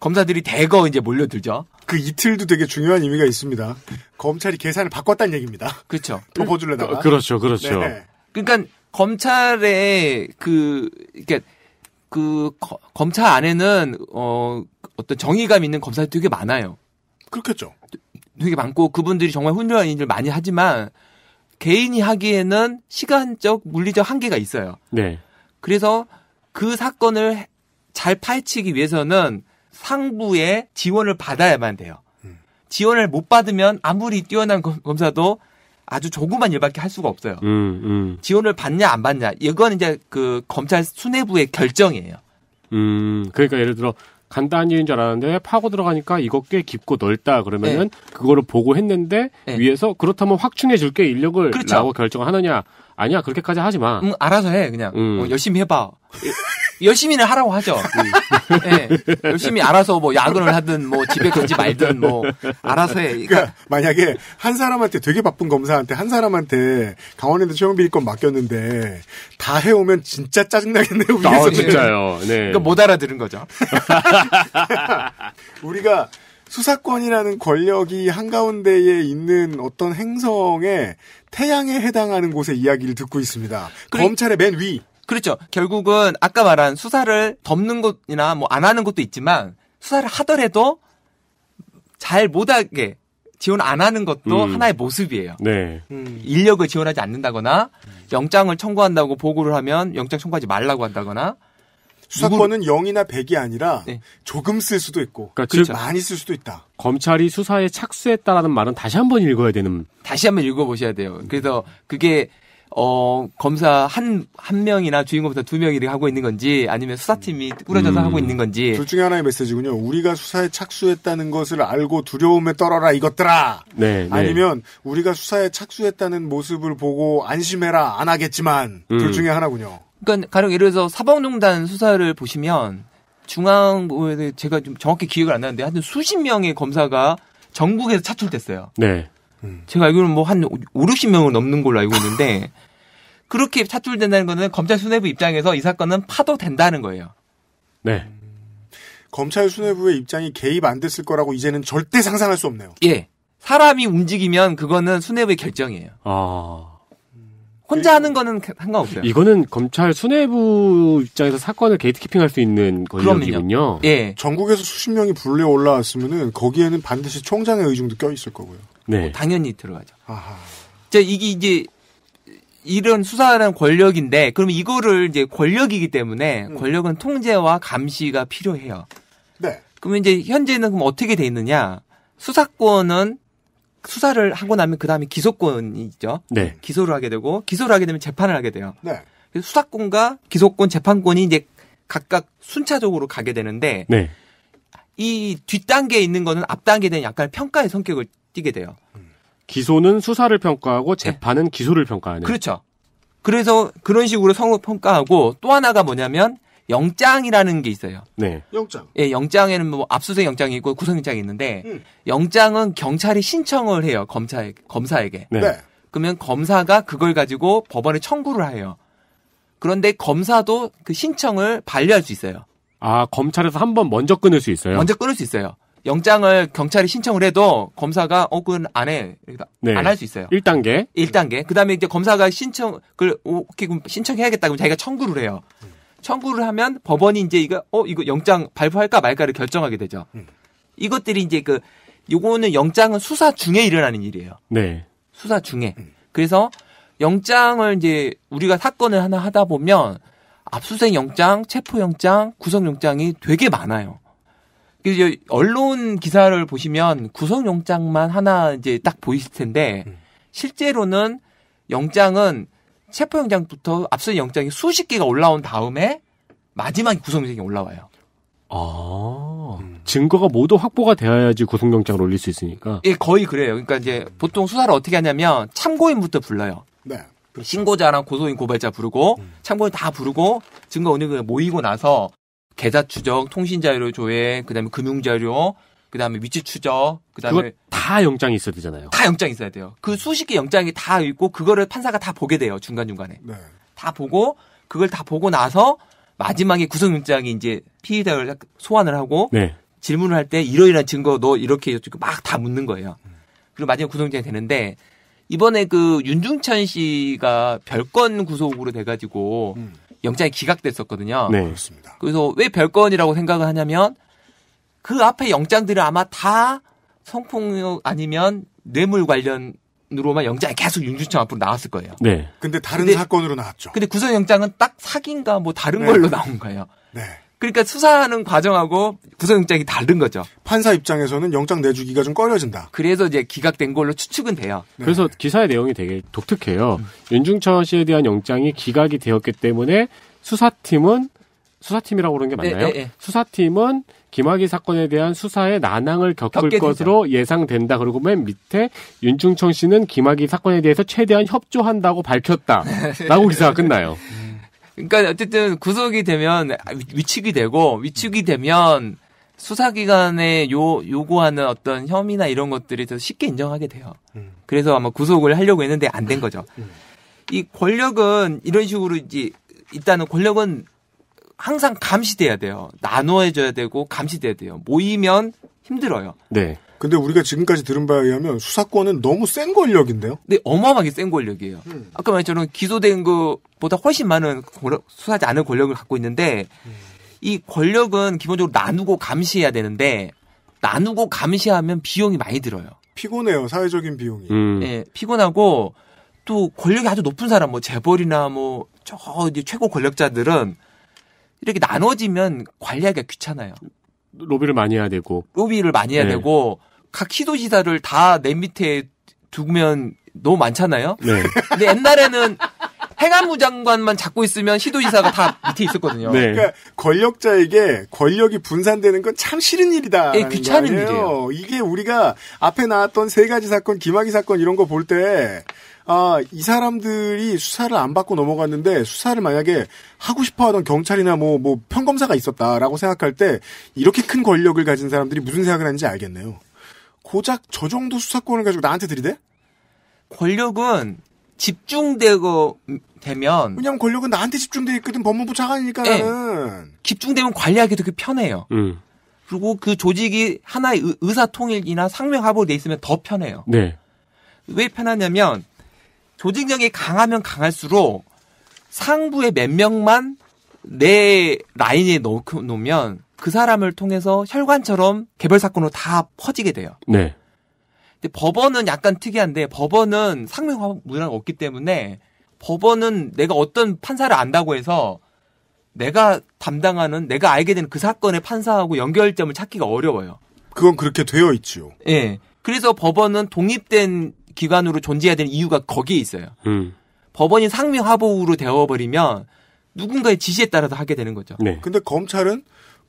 Speaker 1: 검사들이 대거 이제 몰려들죠. 그 이틀도 되게
Speaker 2: 중요한 의미가 있습니다. 검찰이 계산을 바꿨다는 얘기입니다. 그렇죠. 덮어주려다가. 그렇죠, 그렇죠.
Speaker 1: 네. 그러니까 검찰의 그 이렇게 그 거, 검찰 안에는 어 어떤 정의감 있는 검사들 이 되게 많아요. 그렇겠죠. 되게 많고 그분들이 정말 훌륭한 일을 많이 하지만 개인이 하기에는 시간적 물리적 한계가 있어요. 네. 그래서 그 사건을 잘 파헤치기 위해서는 상부의 지원을 받아야만 돼요. 음. 지원을 못 받으면 아무리 뛰어난 검사도 아주 조그만 일밖에 할 수가 없어요.
Speaker 2: 음,
Speaker 3: 음.
Speaker 1: 지원을 받냐 안 받냐 이건 이제 그 검찰 수뇌부의 결정이에요.
Speaker 3: 음, 그러니까 예를 들어 간단한 일인 줄 알았는데 파고 들어가니까 이거 꽤 깊고 넓다 그러면은 네. 그거를 보고 했는데 네. 위에서 그렇다면 확충해 줄게 인력을 그렇죠. 라고 결정하느냐
Speaker 1: 아니야 그렇게까지 하지 마. 음, 알아서 해 그냥 음. 어, 열심히 해봐. 열심히는 하라고 하죠. 네. 열심히 알아서 뭐 야근을 하든 뭐 집에 가지 말든 뭐 알아서 해. 그러니까, 그러니까
Speaker 2: 만약에 한 사람한테 되게 바쁜 검사한테 한 사람한테 강원랜드 최용 비리권 맡겼는데 다 해오면 진짜 짜증나겠네요. 아, 진짜요. 네. 그러니까 못 알아들은 거죠. 우리가 수사권이라는 권력이 한가운데에 있는 어떤 행성에 태양에 해당하는 곳의 이야기를
Speaker 1: 듣고 있습니다. 그래. 검찰의 맨 위. 그렇죠. 결국은 아까 말한 수사를 덮는 것이나 뭐 안 하는 것도 있지만 수사를 하더라도 잘 못하게 지원 안 하는 것도 음. 하나의 모습이에요.
Speaker 3: 네. 음,
Speaker 1: 인력을 지원하지 않는다거나 영장을 청구한다고 보고를 하면 영장 청구하지 말라고 한다거나 수사권은 누
Speaker 2: 0이나 100이 아니라 네. 조금 쓸 수도 있고
Speaker 1: 그러니까 그렇죠. 즉 많이 쓸 수도 있다. 검찰이 수사에 착수했다라는 말은 다시 한 번 읽어야 되는 다시 한 번 읽어 보셔야 돼요. 그래서 그게 어, 검사 한, 한 명이나 주인공보다두 명이 하고 있는 건지 아니면 수사팀이 음. 꾸려져서 음. 하고 있는 건지. 둘
Speaker 2: 중에 하나의 메시지군요. 우리가 수사에 착수했다는 것을 알고 두려움에 떨어라 이것들아!
Speaker 1: 네, 네. 아니면
Speaker 2: 우리가 수사에 착수했다는 모습을 보고 안심해라
Speaker 1: 안 하겠지만 음. 둘 중에 하나군요. 그러니까 가령 예를 들어서 사법농단 수사를 보시면 중앙, 에 제가 좀 정확히 기억을 안 나는데 하여튼 수십 명의 검사가 전국에서 차출됐어요. 네. 제가 알기로는 뭐한 5, 60명을 넘는 걸로 알고 있는데 그렇게 차출된다는 거는 검찰 수뇌부 입장에서 이 사건은 파도 된다는 거예요. 네. 음.
Speaker 2: 검찰 수뇌부의 입장이 개입 안 됐을 거라고 이제는 절대 상상할 수 없네요.
Speaker 1: 예. 사람이 움직이면 그거는 수뇌부의 결정이에요. 아. 혼자 하는 거는 그 상관없어요.
Speaker 3: 이거는 검찰 수뇌부 입장에서 사건을 게이트키핑할 수 있는 권력이군요.
Speaker 2: 예. 전국에서 수십 명이 불려 올라왔으면은 거기에는 반드시 총장의 의중도
Speaker 1: 껴 있을 거고요. 네. 뭐 당연히 들어가죠. 아하. 자, 이게 이제 이런 수사하는 권력인데 그러면 이거를 이제 권력이기 때문에 음. 권력은 통제와 감시가 필요해요. 네. 그러면 이제 현재는 그럼 어떻게 돼 있느냐? 수사권은 수사를 하고 나면 그 다음에 기소권이 죠 네. 기소를 하게 되고 기소를 하게 되면 재판을 하게 돼요. 네. 그래서 수사권과 기소권, 재판권이 이제 각각 순차적으로 가게 되는데 네. 이 뒷단계에 있는 거는 앞단계에 대한 약간 평가의 성격을 뛰게 돼요. 기소는 수사를 평가하고 네. 재판은 네. 기소를 평가하는. 그렇죠. 그래서 그런 식으로 성우 평가하고 또 하나가 뭐냐면 영장이라는 게 있어요. 네. 영장. 예, 영장에는 뭐 압수수색 영장이 있고 구속영장이 있는데 음. 영장은 경찰이 신청을 해요. 검찰 검사에게. 네. 네. 그러면 검사가 그걸 가지고 법원에 청구를 해요. 그런데 검사도 그 신청을 반려할 수 있어요. 아, 검찰에서 한번 먼저 끊을 수 있어요? 먼저 끊을 수 있어요. 영장을 경찰이 신청을 해도 검사가 어 그건 안 해. 안할 수 있어요. 1단계. 1단계. 그다음에 이제 검사가 신청을 오케이 그럼 신청해야겠다 그럼 자기가 청구를 해요. 청구를 하면 법원이 이제 이거 어 이거 영장 발부할까 말까를 결정하게 되죠. 음. 이것들이 이제 그 요거는 영장은 수사 중에 일어나는 일이에요. 네. 수사 중에. 음. 그래서 영장을 이제 우리가 사건을 하나 하다 보면 압수수색 영장, 체포 영장, 구속 영장이 되게 많아요. 그 이 언론 기사를 보시면 구속영장만 하나 이제 딱 보이실 텐데 음. 실제로는 영장은 체포영장부터 앞서 영장이 수십 개가 올라온 다음에 마지막 구속영장이 올라와요.
Speaker 3: 아, 음. 증거가 모두 확보가 되어야지 구속영장을 올릴 수 있으니까.
Speaker 1: 예, 거의 그래요. 그러니까 이제 보통 수사를 어떻게 하냐면 참고인부터 불러요. 네. 그렇죠. 신고자랑 고소인 고발자 부르고 음. 참고인 다 부르고 증거 은행을 모이고 나서 계좌 추적, 통신 자료 조회, 그다음에 금융 자료, 그다음에 위치 추적, 그다음에 다 영장이 있어야 되잖아요. 다 영장 이 있어야 돼요. 그 수십 개 영장이 다 있고 그거를 판사가 다 보게 돼요. 중간 중간에 네. 다 보고 그걸 다 보고 나서 마지막에 구속영장이 이제 피의자를 소환을 하고 네. 질문을 할 때 이러이러한 증거 너 이렇게 막 다 묻는 거예요. 그리고 마지막 구속영장이 되는데 이번에 그 윤중천 씨가 별건 구속으로 돼가지고 음. 영장이 기각됐었거든요. 네. 그렇습니다. 그래서 왜 별건이라고 생각을 하냐면 그 앞에 영장들은 아마 다 성폭력 아니면 뇌물 관련으로만 영장이 계속 윤주청 앞으로 나왔을 거예요. 네. 근데 다른 근데, 사건으로 나왔죠. 근데 구속영장은 딱 사기인가 뭐 다른 네. 걸로 나온 거예요. 네. 그러니까 수사하는 과정하고 구속영장이 다른 거죠. 판사 입장에서는 영장 내주기가 좀 꺼려진다. 그래서 이제 기각된 걸로 추측은 돼요. 네. 그래서 기사의 내용이 되게 독특해요. 음. 윤중천 씨에
Speaker 3: 대한 영장이 기각이 되었기 때문에 수사팀은 수사팀이라고 그러는 게 네, 맞나요? 네, 네, 수사팀은 김학의 사건에 대한 수사에 난항을 겪을 것으로 예상된다. 그리고 맨 밑에 윤중천 씨는 김학의 사건에 대해서 최대한 협조한다고 밝혔다. 라고 기사가 끝나요. 네.
Speaker 1: 그러니까 어쨌든 구속이 되면 위축이 되고 위축이 되면 수사기관에 요 요구하는 어떤 혐의나 이런 것들이 더 쉽게 인정하게 돼요. 음. 그래서 아마 구속을 하려고 했는데 안 된 거죠. 음. 이 권력은 이런 식으로 이제 일단은 권력은 항상 감시돼야 돼요. 나눠줘야 되고 감시돼야 돼요. 모이면 힘들어요. 네. 근데 우리가 지금까지 들은 바에 의하면 수사권은 너무 센 권력인데요? 근데 네, 어마어마하게 센 권력이에요. 음. 아까 말했처럼 기소된 것보다 훨씬 많은 권력, 수사하지 않을 권력을 갖고 있는데 음. 이 권력은 기본적으로 나누고 감시해야 되는데 나누고 감시하면 비용이 많이 들어요. 피곤해요, 사회적인 비용이. 음. 네, 피곤하고 또 권력이 아주 높은 사람, 뭐 재벌이나 뭐저 최고 권력자들은 이렇게 나눠지면 관리하기가 귀찮아요.
Speaker 3: 로비를 많이 해야 되고.
Speaker 1: 로비를 많이 해야 네. 되고 각 시도지사를 다 내 밑에 두면 너무 많잖아요. 네. 근데 옛날에는 행안부 장관만 잡고 있으면 시도지사가 다 밑에 있었거든요. 네. 그러니까
Speaker 2: 권력자에게 권력이 분산되는 건 참 싫은 일이다. 예, 귀찮은 일이에요.
Speaker 1: 이게 우리가
Speaker 2: 앞에 나왔던 세 가지 사건, 김학의 사건 이런 거 볼 때. 아, 이 사람들이 수사를 안 받고 넘어갔는데 수사를 만약에 하고 싶어 하던 경찰이나 뭐, 뭐, 평검사가 있었다라고 생각할 때 이렇게 큰 권력을 가진 사람들이 무슨 생각을 하는지 알겠네요. 고작 저 정도
Speaker 1: 수사권을 가지고 나한테 들이대? 권력은 집중되고 되면 왜냐면 권력은 나한테 집중돼 있거든 법무부 차관이니까 네. 는 예. 집중되면 관리하기 되게 편해요. 음. 그리고 그 조직이 하나의 의사통일이나 상명하복이 돼 있으면 더 편해요. 네. 왜 편하냐면 조직력이 강하면 강할수록 상부의 몇 명만 내 라인에 넣고 놓으면 그 사람을 통해서 혈관처럼 개별 사건으로 다 퍼지게 돼요. 네. 근데 법원은 약간 특이한데 법원은 상명화 문화가 없기 때문에 법원은 내가 어떤 판사를 안다고 해서 내가 담당하는 내가 알게 된 그 사건의 판사하고 연결점을 찾기가 어려워요. 그건 그렇게 되어 있지요. 예. 그래서 법원은 독립된 기관으로 존재해야 되는 이유가 거기에 있어요. 음. 법원이 상명하복으로 되어버리면 누군가의 지시에 따라서 하게 되는 거죠. 네. 근데 검찰은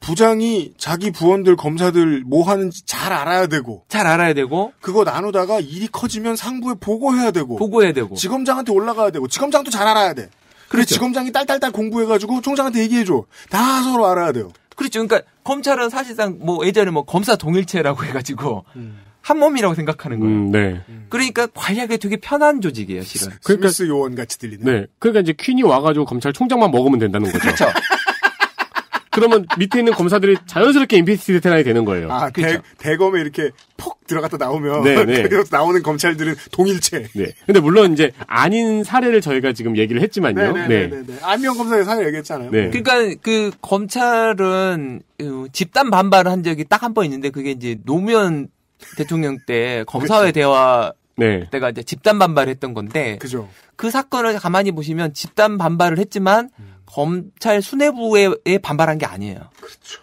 Speaker 1: 부장이 자기 부원들 검사들 뭐 하는지 잘 알아야 되고 잘 알아야 되고
Speaker 2: 그거 나누다가 일이 커지면 상부에 보고해야 되고 보고해야 되고 지검장한테 올라가야 되고 지검장도 잘
Speaker 1: 알아야 돼. 그래렇죠 지검장이 딸딸딸 공부해가지고 총장한테 얘기해줘. 다 서로 알아야 돼요. 그렇죠. 그러니까 검찰은 사실상 뭐 예전에 뭐 검사 동일체라고 해가지고 음. 한 몸이라고 생각하는
Speaker 3: 거예요. 음, 네.
Speaker 1: 그러니까 관리하기 되게 편한 조직이에요, 실은. 그러니까, 스미스 요원 같이 들리네.
Speaker 3: 네. 그러니까 이제 퀸이 와가지고 검찰총장만 먹으면 된다는 거죠. 그렇죠. 그러면 밑에 있는 검사들이 자연스럽게 임피니티 테나이 되는 거예요.
Speaker 2: 아, 대, 그렇죠. 대검에 이렇게 퍽 들어갔다 나오면 네, 네. 나오는 검찰들은 동일체. 네.
Speaker 3: 근데 물론 이제 아닌 사례를 저희가 지금 얘기를
Speaker 1: 했지만요. 네, 네,
Speaker 2: 네. 네, 네, 네. 안미 검사의 사례 얘기했잖아요. 네.
Speaker 1: 그러니까 그 검찰은 어, 집단 반발을 한 적이 딱 한 번 있는데 그게 이제 노무현 대통령 때 그렇죠. 검사회 대화 네. 때가 이제 집단 반발을 했던 건데 그죠. 그 사건을 가만히 보시면 집단 반발을 했지만 음. 검찰 수뇌부에 반발한 게 아니에요. 그렇죠.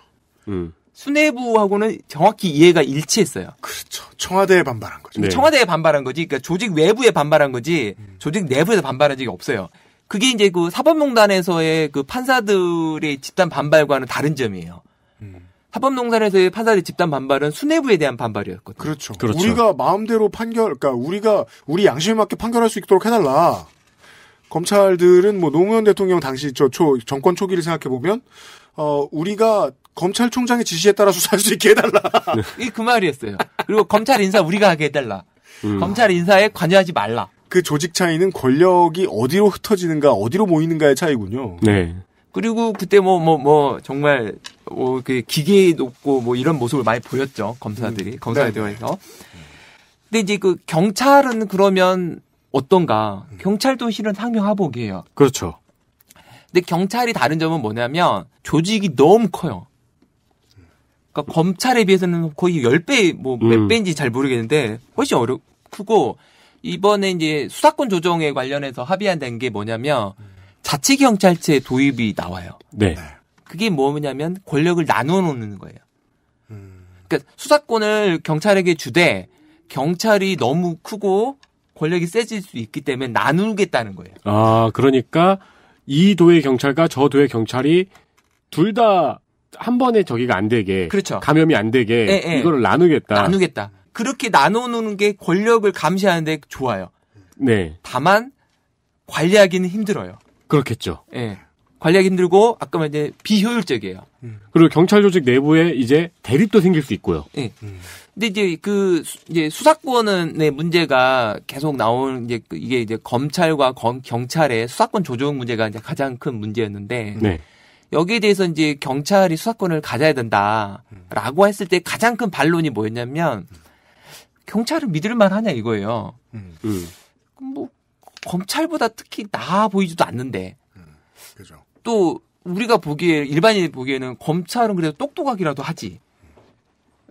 Speaker 1: 음. 수뇌부하고는 정확히 이해가 일치했어요. 그렇죠. 청와대에 반발한 거죠. 네. 청와대에 반발한 거지. 그러니까 조직 외부에 반발한 거지. 음. 조직 내부에서 반발한 적이 없어요. 그게 이제 그 사법농단에서의 그 판사들의 집단 반발과는 다른 점이에요. 음. 사법농단에서의 판사들의 집단 반발은 수뇌부에 대한 반발이었거든요. 그렇죠. 그렇죠. 우리가
Speaker 2: 마음대로 판결, 그러니까 우리가 우리 양심에 맞게 판결할 수 있도록 해달라. 검찰들은 뭐 노무현 대통령 당시 저초 정권 초기를 생각해 보면 어 우리가
Speaker 1: 검찰총장의 지시에 따라 수사할 수 있게 해달라. 네. 이그 말이었어요. 그리고 검찰 인사 우리가 하게 해달라. 음. 검찰 인사에 관여하지 말라.
Speaker 2: 그 조직 차이는 권력이 어디로 흩어지는가,
Speaker 1: 어디로 모이는가의 차이군요. 네. 그리고 그때 뭐, 뭐, 뭐, 정말, 뭐, 그 기계 높고 뭐 이런 모습을 많이 보였죠. 검사들이, 음. 검사에 네. 대해서. 근데 이제 그 경찰은 그러면 어떤가? 음. 경찰도 실은 상명 하복이에요. 그렇죠. 근데 경찰이 다른 점은 뭐냐면 조직이 너무 커요. 그러니까 음. 검찰에 비해서는 거의 10배, 뭐몇 음. 배인지 잘 모르겠는데 훨씬 어렵고 이번에 이제 수사권 조정에 관련해서 합의한된 게 뭐냐면 자치경찰체 도입이 나와요. 네. 네. 그게 뭐냐면 권력을 나눠 놓는 거예요. 그러니까 수사권을 경찰에게 주되 경찰이 너무 크고 권력이 세질 수 있기 때문에 나누겠다는 거예요.
Speaker 3: 아, 그러니까 이 도의 경찰과 저 도의 경찰이 둘 다 한 번에 저기가 안 되게 그렇죠. 감염이 안 되게 에, 에. 이걸 나누겠다. 나누겠다.
Speaker 1: 그렇게 나눠놓는게 권력을 감시하는데 좋아요. 네. 다만 관리하기는 힘들어요. 그렇겠죠. 예. 관리하기 힘들고 아까 말했제 비효율적이에요. 음.
Speaker 3: 그리고 경찰 조직 내부에 이제 대립도 생길 수 있고요.
Speaker 1: 네. 음. 근데 이제 그 이제 수사권의 문제가 계속 나온 이제 그 이게 이제 검찰과 검, 경찰의 수사권 조정 문제가 이제 가장 큰 문제였는데 네. 여기에 대해서 이제 경찰이 수사권을 가져야 된다라고 했을 때 가장 큰 반론이 뭐였냐면 경찰을 믿을 만하냐 이거예요. 음. 뭐 검찰보다 특히 나아 보이지도 않는데. 음. 그죠. 또 우리가 보기에 일반인이 보기에는 검찰은 그래도 똑똑하기라도 하지.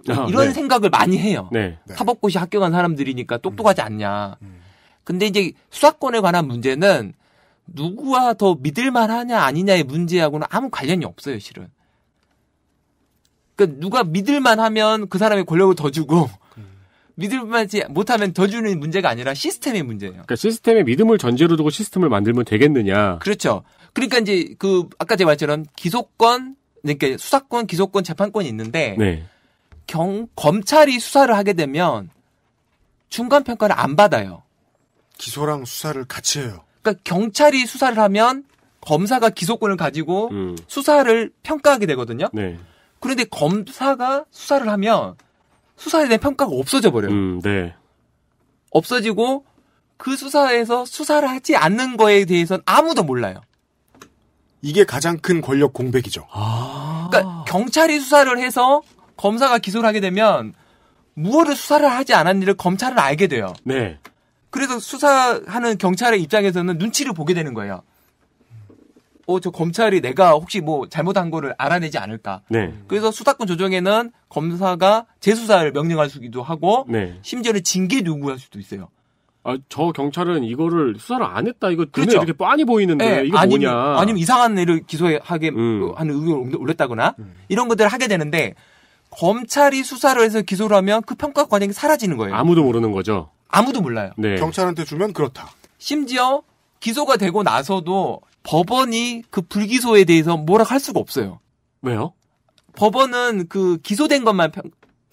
Speaker 1: 아, 이런 네. 생각을 많이 해요. 네. 네. 사법고시 합격한 사람들이니까 똑똑하지 음. 않냐. 음. 근데 이제 수사권에 관한 문제는 누구와 더 믿을만 하냐 아니냐의 문제하고는 아무 관련이 없어요, 실은. 그러니까 누가 믿을만 하면 그 사람의 권력을 더 주고 그러니까. 믿을만하지 못하면 더 주는 문제가 아니라 시스템의 문제예요.
Speaker 3: 그러니까 시스템의 믿음을 전제로 두고 시스템을 만들면
Speaker 1: 되겠느냐. 그렇죠. 그러니까 이제 그 아까 제 말처럼 기소권 그러니까 수사권, 기소권, 재판권이 있는데 네. 경 검찰이 수사를 하게 되면 중간 평가를 안 받아요. 기소랑 수사를 같이 해요. 그러니까 경찰이 수사를 하면 검사가 기소권을 가지고 음. 수사를 평가하게 되거든요. 네. 그런데 검사가 수사를 하면 수사에 대한 평가가 없어져 버려요. 음, 네. 없어지고 그 수사에서 수사를 하지 않는 거에 대해서는 아무도 몰라요. 이게 가장 큰 권력 공백이죠. 아. 그러니까 경찰이 수사를 해서 검사가 기소를 하게 되면 무엇을 수사를 하지 않았는지를 검찰은 알게 돼요. 네. 그래서 수사하는 경찰의 입장에서는 눈치를 보게 되는 거예요. 어, 저 검찰이 내가 혹시 뭐 잘못한 거를 알아내지 않을까. 네. 그래서 수사권 조정에는 검사가 재수사를 명령할 수기도 하고, 네. 심지어는 징계 요구할 수도 있어요. 아, 저 경찰은 이거를 수사를 안 했다. 이거 그렇죠. 이렇게 뻔히 보이는데 네. 예, 이게 아니면, 뭐냐? 아니면 이상한 일을 기소하게 음. 뭐 하는 의혹을 올렸다거나 음. 이런 것들을 하게 되는데 검찰이 수사를 해서 기소를 하면 그 평가 과정이 사라지는 거예요. 아무도 모르는 거죠. 아무도 몰라요. 네. 경찰한테 주면 그렇다. 심지어 기소가 되고 나서도 법원이 그 불기소에 대해서 뭐라 고할 수가 없어요. 왜요? 법원은 그 기소된 것만 평,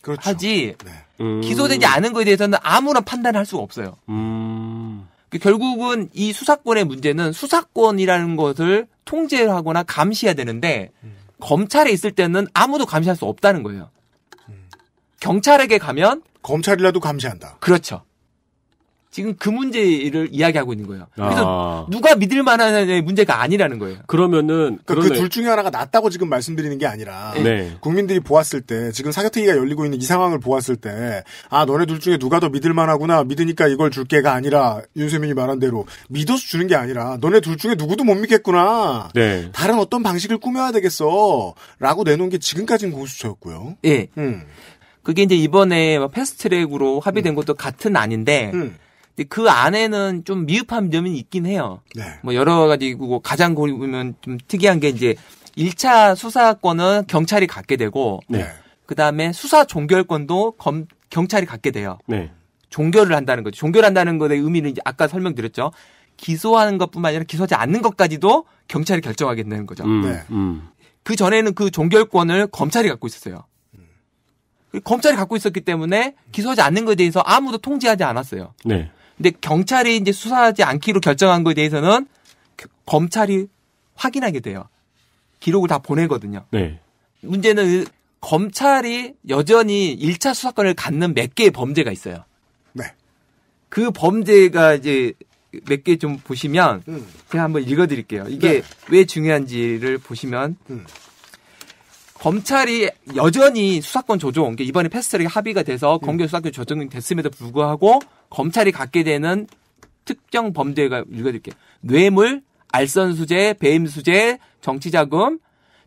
Speaker 1: 그렇죠. 하지
Speaker 3: 네. 기소되지 음.
Speaker 1: 않은 거에 대해서는 아무런 판단을 할 수가 없어요. 음. 그 결국은 이 수사권의 문제는 수사권이라는 것을 통제하거나 감시해야 되는데 음. 검찰에 있을 때는 아무도 감시할 수 없다는 거예요. 음. 경찰에게 가면 검찰이라도 감시한다. 그렇죠. 지금 그 문제를 이야기하고 있는 거예요. 그래서 아. 누가 믿을 만한 문제가 아니라는 거예요. 그러면은 그둘 러니까그 중에 하나가 낫다고 지금 말씀드리는 게 아니라 네. 네.
Speaker 2: 국민들이 보았을 때 지금 사교탱이가 열리고 있는 이 상황을 보았을 때 아 너네 둘 중에 누가 더 믿을 만하구나 믿으니까 이걸 줄게가 아니라 윤세민이 말한 대로 믿어서 주는 게 아니라 너네 둘 중에 누구도 못 믿겠구나. 네. 다른 어떤 방식을 꾸며야 되겠어라고 내놓은 게 지금까지는
Speaker 1: 공수처였고요. 예. 네. 음. 그게 이제 이번에 패스트트랙으로 합의된 음. 것도 같은 아닌데 음. 근데 그 안에는 좀 미흡한 점이 있긴 해요. 네. 뭐 여러 가지고 가장 보면 좀 특이한 게 이제 1차 수사권은 경찰이 갖게 되고 네. 그다음에 수사 종결권도 검, 경찰이 갖게 돼요. 네. 종결을 한다는 거죠. 종결한다는 것의 의미는 이제 아까 설명드렸죠. 기소하는 것뿐만 아니라 기소하지 않는 것까지도 경찰이 결정하게 되는 거죠. 음, 네. 음. 그 전에는 그 종결권을 검찰이 갖고 있었어요. 음. 그 검찰이 갖고 있었기 때문에 기소하지 않는 것에 대해서 아무도 통제하지 않았어요. 네. 근데 경찰이 이제 수사하지 않기로 결정한 거에 대해서는 검찰이 확인하게 돼요. 기록을 다 보내거든요. 네. 문제는 검찰이 여전히 1차 수사권을 갖는 몇 개의 범죄가 있어요. 네. 그 범죄가 이제 몇 개 좀 보시면 음. 제가 한번 읽어드릴게요. 이게 네. 왜 중요한지를 보시면 음. 검찰이 여전히 수사권 조정, 이번에 패스트랙 합의가 돼서 검경 음. 수사권 조정이 됐음에도 불구하고 검찰이 갖게 되는 특정 범죄가 읽어드릴게요. 뇌물, 알선수재, 배임수재, 정치자금,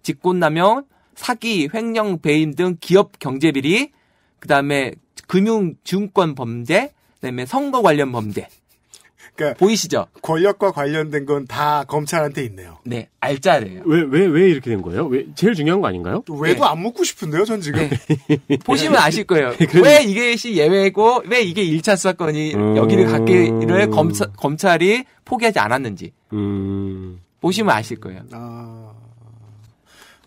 Speaker 1: 직권남용, 사기, 횡령, 배임 등 기업 경제비리, 그 다음에 금융, 증권 범죄, 그 다음에 선거 관련 범죄. 그러니까 보이시죠?
Speaker 2: 권력과 관련된 건 다 검찰한테 있네요.
Speaker 3: 네, 알짜래요. 왜, 왜, 왜 이렇게 된 거예요? 왜, 제일 중요한 거 아닌가요? 왜도 네. 안
Speaker 1: 묻고 싶은데요, 전 지금. 네. 보시면 아실 거예요. 네, 왜이게이 예외고, 왜 이게 1차 사건이 음... 여기를 갖기를 검사, 검찰이 포기하지 않았는지.
Speaker 3: 음...
Speaker 1: 보시면 아실 거예요. 아...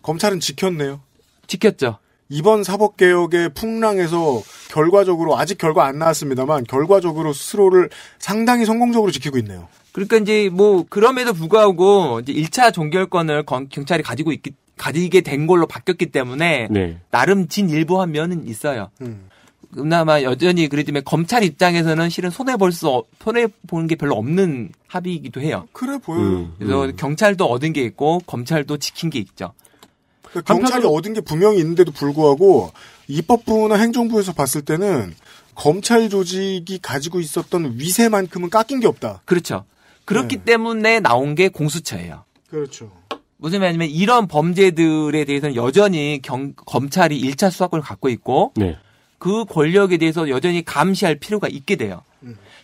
Speaker 1: 검찰은 지켰네요.
Speaker 2: 지켰죠. 이번 사법개혁의 풍랑에서 결과적으로 아직 결과 안 나왔습니다만 결과적으로 스스로를 상당히 성공적으로 지키고 있네요.
Speaker 1: 그러니까 이제 뭐 그럼에도 불구하고 이제 1차 종결권을 경찰이 가지고 있기 가지게 된 걸로 바뀌었기 때문에 네. 나름 진 일부한 면은 있어요. 음. 그나마 여전히 그래도 검찰 입장에서는 실은 손해 볼수 손해 보는 게 별로 없는 합의이기도 해요.
Speaker 2: 그래 보여 음,
Speaker 1: 그래서 음. 경찰도 얻은 게 있고 검찰도 지킨 게 있죠. 그러니까 경찰이 얻은
Speaker 2: 게 분명히 있는데도 불구하고 입법부나 행정부에서 봤을 때는 검찰 조직이
Speaker 1: 가지고 있었던 위세만큼은 깎인 게 없다. 그렇죠. 그렇기 네. 때문에 나온 게 공수처예요. 그렇죠. 무슨 말이냐면 이런 범죄들에 대해서는 여전히 경, 검찰이 1차 수사권을 갖고 있고 네. 그 권력에 대해서 여전히 감시할 필요가 있게 돼요.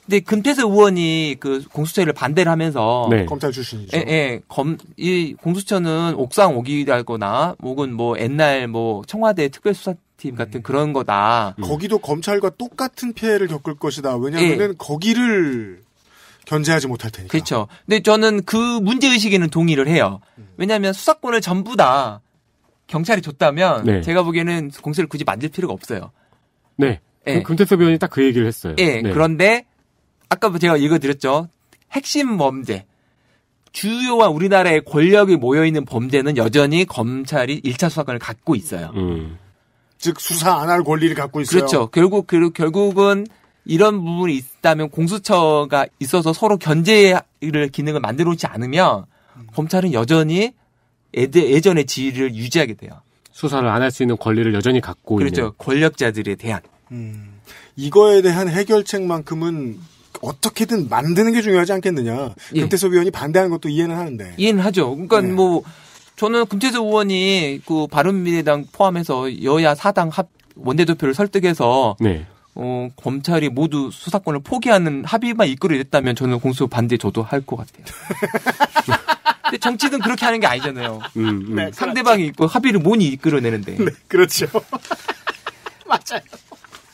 Speaker 1: 근데 금태섭 의원이 그 공수처를 반대를 하면서 네. 검찰 출신이죠. 예, 예. 검, 이 공수처는 옥상 오기라거나 혹은 뭐 옛날 뭐 청와대 특별수사 팀 같은 그런 거다. 음. 거기도
Speaker 2: 검찰과 똑같은 피해를 겪을
Speaker 1: 것이다. 왜냐하면 예. 거기를 견제하지 못할 테니까. 그렇죠. 근데 저는 그 문제 의식에는 동의를 해요. 음. 왜냐하면 수사권을 전부 다 경찰이 줬다면 네. 제가 보기에는 공수처를 굳이 만들 필요가 없어요. 네. 예. 그
Speaker 3: 금태섭 의원이 딱 그 얘기를 했어요. 예. 네.
Speaker 1: 그런데 아까 제가 읽어드렸죠. 핵심 범죄. 주요한 우리나라의 권력이 모여있는 범죄는 여전히 검찰이 1차 수사권을 갖고 있어요. 음. 즉, 수사 안 할 권리를 갖고 있어요. 그렇죠. 결국, 그, 결국은 이런 부분이 있다면 공수처가 있어서 서로 견제를 기능을 만들어 놓지 않으면 음. 검찰은 여전히 예전의 지위를 유지하게 돼요. 수사를 안
Speaker 3: 할 수 있는 권리를 여전히 갖고 그렇죠. 있는. 그렇죠.
Speaker 1: 권력자들에 대한. 음. 이거에 대한
Speaker 2: 해결책만큼은 어떻게든 만드는 게 중요하지 않겠느냐. 예. 금태섭 의원이 반대하는 것도 이해는
Speaker 1: 하는데. 이해는 하죠. 그러니까 네. 뭐 저는 금태섭 의원이 그 바른미래당 포함해서 여야 사당 합 원내대표를 설득해서 네. 어, 검찰이 모두 수사권을 포기하는 합의만 이끌어냈다면 저는 공수 반대 저도 할 것 같아요. 근데 정치는 그렇게 하는 게 아니잖아요. 음, 음. 네, 상대방이 있고 그렇죠. 그 합의를 모 이끌어내는데. 네, 그렇죠. 맞아요.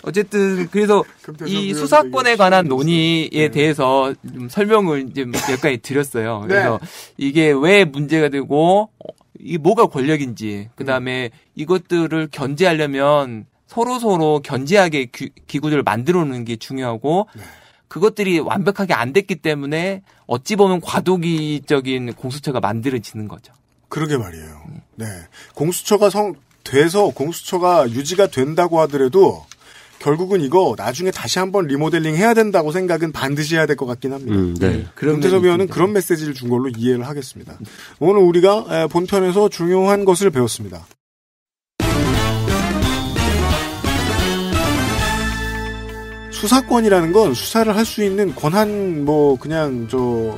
Speaker 1: 어쨌든 그래서 이 수사권에 관한 논의에 네. 대해서 좀 설명을 이몇 가지 드렸어요. 네. 그래서 이게 왜 문제가 되고 어, 이 뭐가 권력인지 그다음에 음. 이것들을 견제하려면 서로 서로 견제하게 기, 구들을 만들어 놓는 게 중요하고 네. 그것들이 완벽하게 안 됐기 때문에 어찌 보면 과도기적인 공수처가 만들어지는 거죠. 그러게
Speaker 2: 말이에요. 네. 네. 공수처가 성, 돼서 공수처가 유지가 된다고 하더라도 결국은 이거 나중에 다시 한번 리모델링 해야 된다고 생각은 반드시 해야 될 것 같긴 합니다. 음, 네. 금태섭 음, 의원은 그런 메시지를 준 걸로 이해를 하겠습니다. 오늘 우리가 본편에서 중요한 것을 배웠습니다. 수사권이라는 건 수사를 할 수 있는 권한 뭐 그냥 저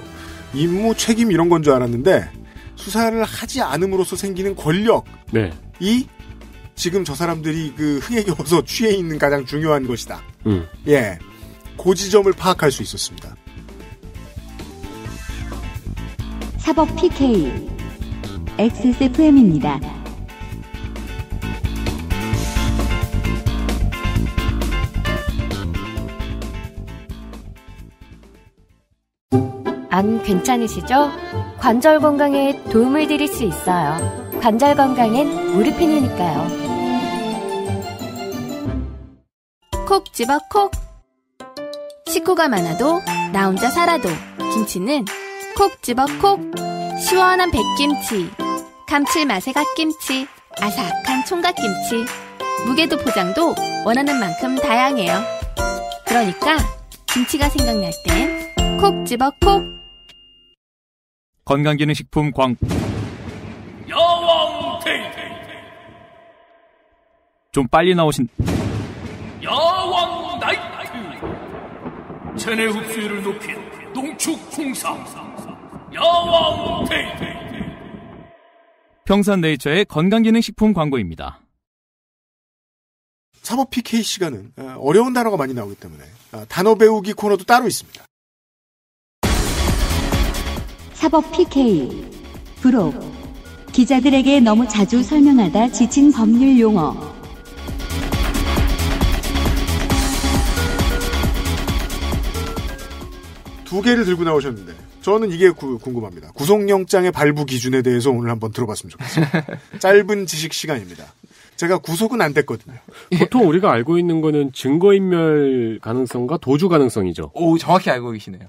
Speaker 2: 임무 책임 이런 건 줄 알았는데 수사를 하지 않음으로써 생기는 권력이 네. 지금 저 사람들이 그 흥에 겨워서 취해 있는 가장 중요한 것이다. 음. 예. 고지점을 그 파악할 수 있었습니다.
Speaker 1: 사법 PK XSFM입니다. 안 괜찮으시죠? 관절 건강에 도움을 드릴 수 있어요. 관절 건강엔 무릎핀이니까요. 콕 집어 콕. 식구가 많아도 나 혼자 살아도 김치는 콕 집어 콕. 시원한 백김치, 감칠맛의 갓김치, 아삭한 총각김치. 무게도 포장도 원하는 만큼 다양해요. 그러니까 김치가 생각날 땐 콕 집어 콕.
Speaker 3: 건강기능식품 광. 여왕 테이좀 빨리 나오신. 여. 체내 흡수율을 높인 농축 홍삼 야왕
Speaker 1: 테이 평산네이처의 건강기능식품 광고입니다. 사법 PK 시간은 어, 어려운 단어가 많이 나오기 때문에 어,
Speaker 2: 단어 배우기 코너도 따로 있습니다.
Speaker 1: 사법 PK 부록 기자들에게 너무 자주 설명하다 지친 법률 용어
Speaker 2: 두 개를 들고 나오셨는데 저는 이게 구, 궁금합니다. 구속영장의 발부 기준에 대해서 오늘 한번 들어봤으면 좋겠습니다. 짧은 지식 시간입니다. 제가 구속은 안 됐거든요. 보통 우리가 알고 있는 거는 증거인멸 가능성과
Speaker 3: 도주 가능성이죠.
Speaker 1: 오, 정확히 알고 계시네요.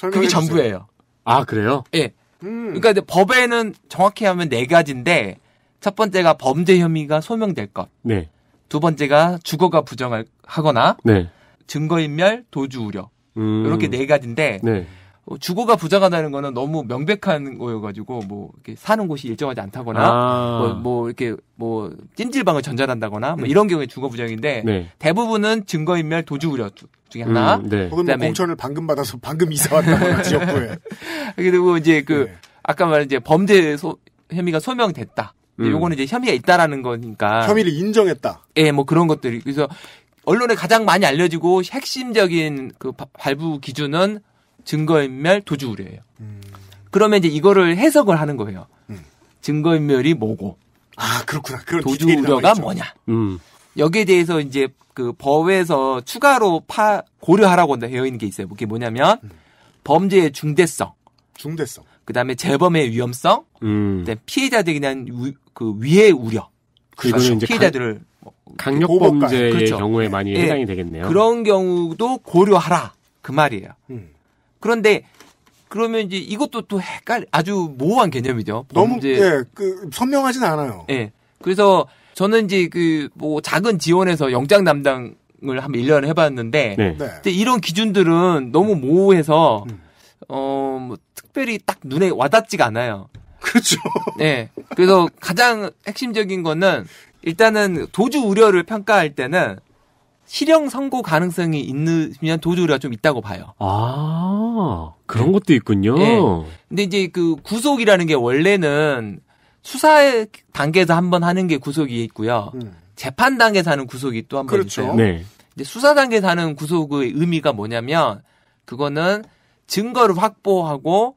Speaker 1: 그게 주세요. 전부예요. 아, 그래요? 예. 음. 그러니까 법에는 정확히 하면 네 가지인데 첫 번째가 범죄 혐의가 소명될 것. 네. 두 번째가 주거가 부정하거나 네. 증거인멸, 도주 우려. 음. 이렇게 네 가지인데 네. 어, 주거가 부자가다는 거는 너무 명백한 거여가지고 뭐 이렇게 사는 곳이 일정하지 않다거나 아. 뭐, 뭐, 이렇게 뭐 찜질방을 전전한다거나 뭐 네. 이런 경우에 주거 부정인데 네. 대부분은 증거인멸 도주 우려 중에 하나 음, 네. 혹은 뭐 공천을
Speaker 2: 방금 받아서 방금 이사 왔다거나 지역구에
Speaker 1: 그리고 이제 그 네. 아까 말한 이제 범죄 소, 혐의가 소명됐다. 음. 요거는 이제 혐의가 있다라는 거니까 혐의를 인정했다. 예, 뭐 그런 것들이 그래서 언론에 가장 많이 알려지고 핵심적인 그 발부 기준은 증거인멸 도주 우려예요. 음. 그러면 이제 이거를 해석을 하는 거예요. 음. 증거인멸이 뭐고? 아 그렇구나. 도주 우려가 뭐냐? 음. 여기에 대해서 이제 그 법에서 추가로 파 고려하라고 되어 있는 게 있어요. 그게 뭐냐면 음. 범죄의 중대성, 중대성, 그다음에 재범의 위험성, 음. 피해자들에 대한 위, 그 위해 우려, 그리고 그렇죠. 피해자들을 강... 강력 그 범죄의 그렇죠. 경우에 많이 예. 해당이 되겠네요. 그런 경우도 고려하라 그 말이에요. 음. 그런데 그러면 이제 이것도 또 헷갈 아주 모호한 개념이죠. 범죄. 너무 예, 예그 선명하진 않아요. 예. 그래서 저는 이제 그 뭐 작은 지원에서 영장 담당을 한번 1년 해봤는데 네. 네. 근데 이런 기준들은 너무 모호해서 음. 어뭐 특별히 딱 눈에 와닿지가 않아요. 그렇죠. 네. 그래서 가장 핵심적인 거는 일단은 도주 우려를 평가할 때는 실형 선고 가능성이 있으면 도주 우려가 좀 있다고 봐요.
Speaker 3: 아, 그런 것도 있군요. 네.
Speaker 1: 근데 이제 그 구속이라는 게 원래는 수사 단계에서 한번 하는 게 구속이 있고요. 음. 재판 단계에서 하는 구속이 또 한번 그렇죠. 있어요. 네. 이제 수사 단계에서 하는 구속의 의미가 뭐냐면 그거는 증거를 확보하고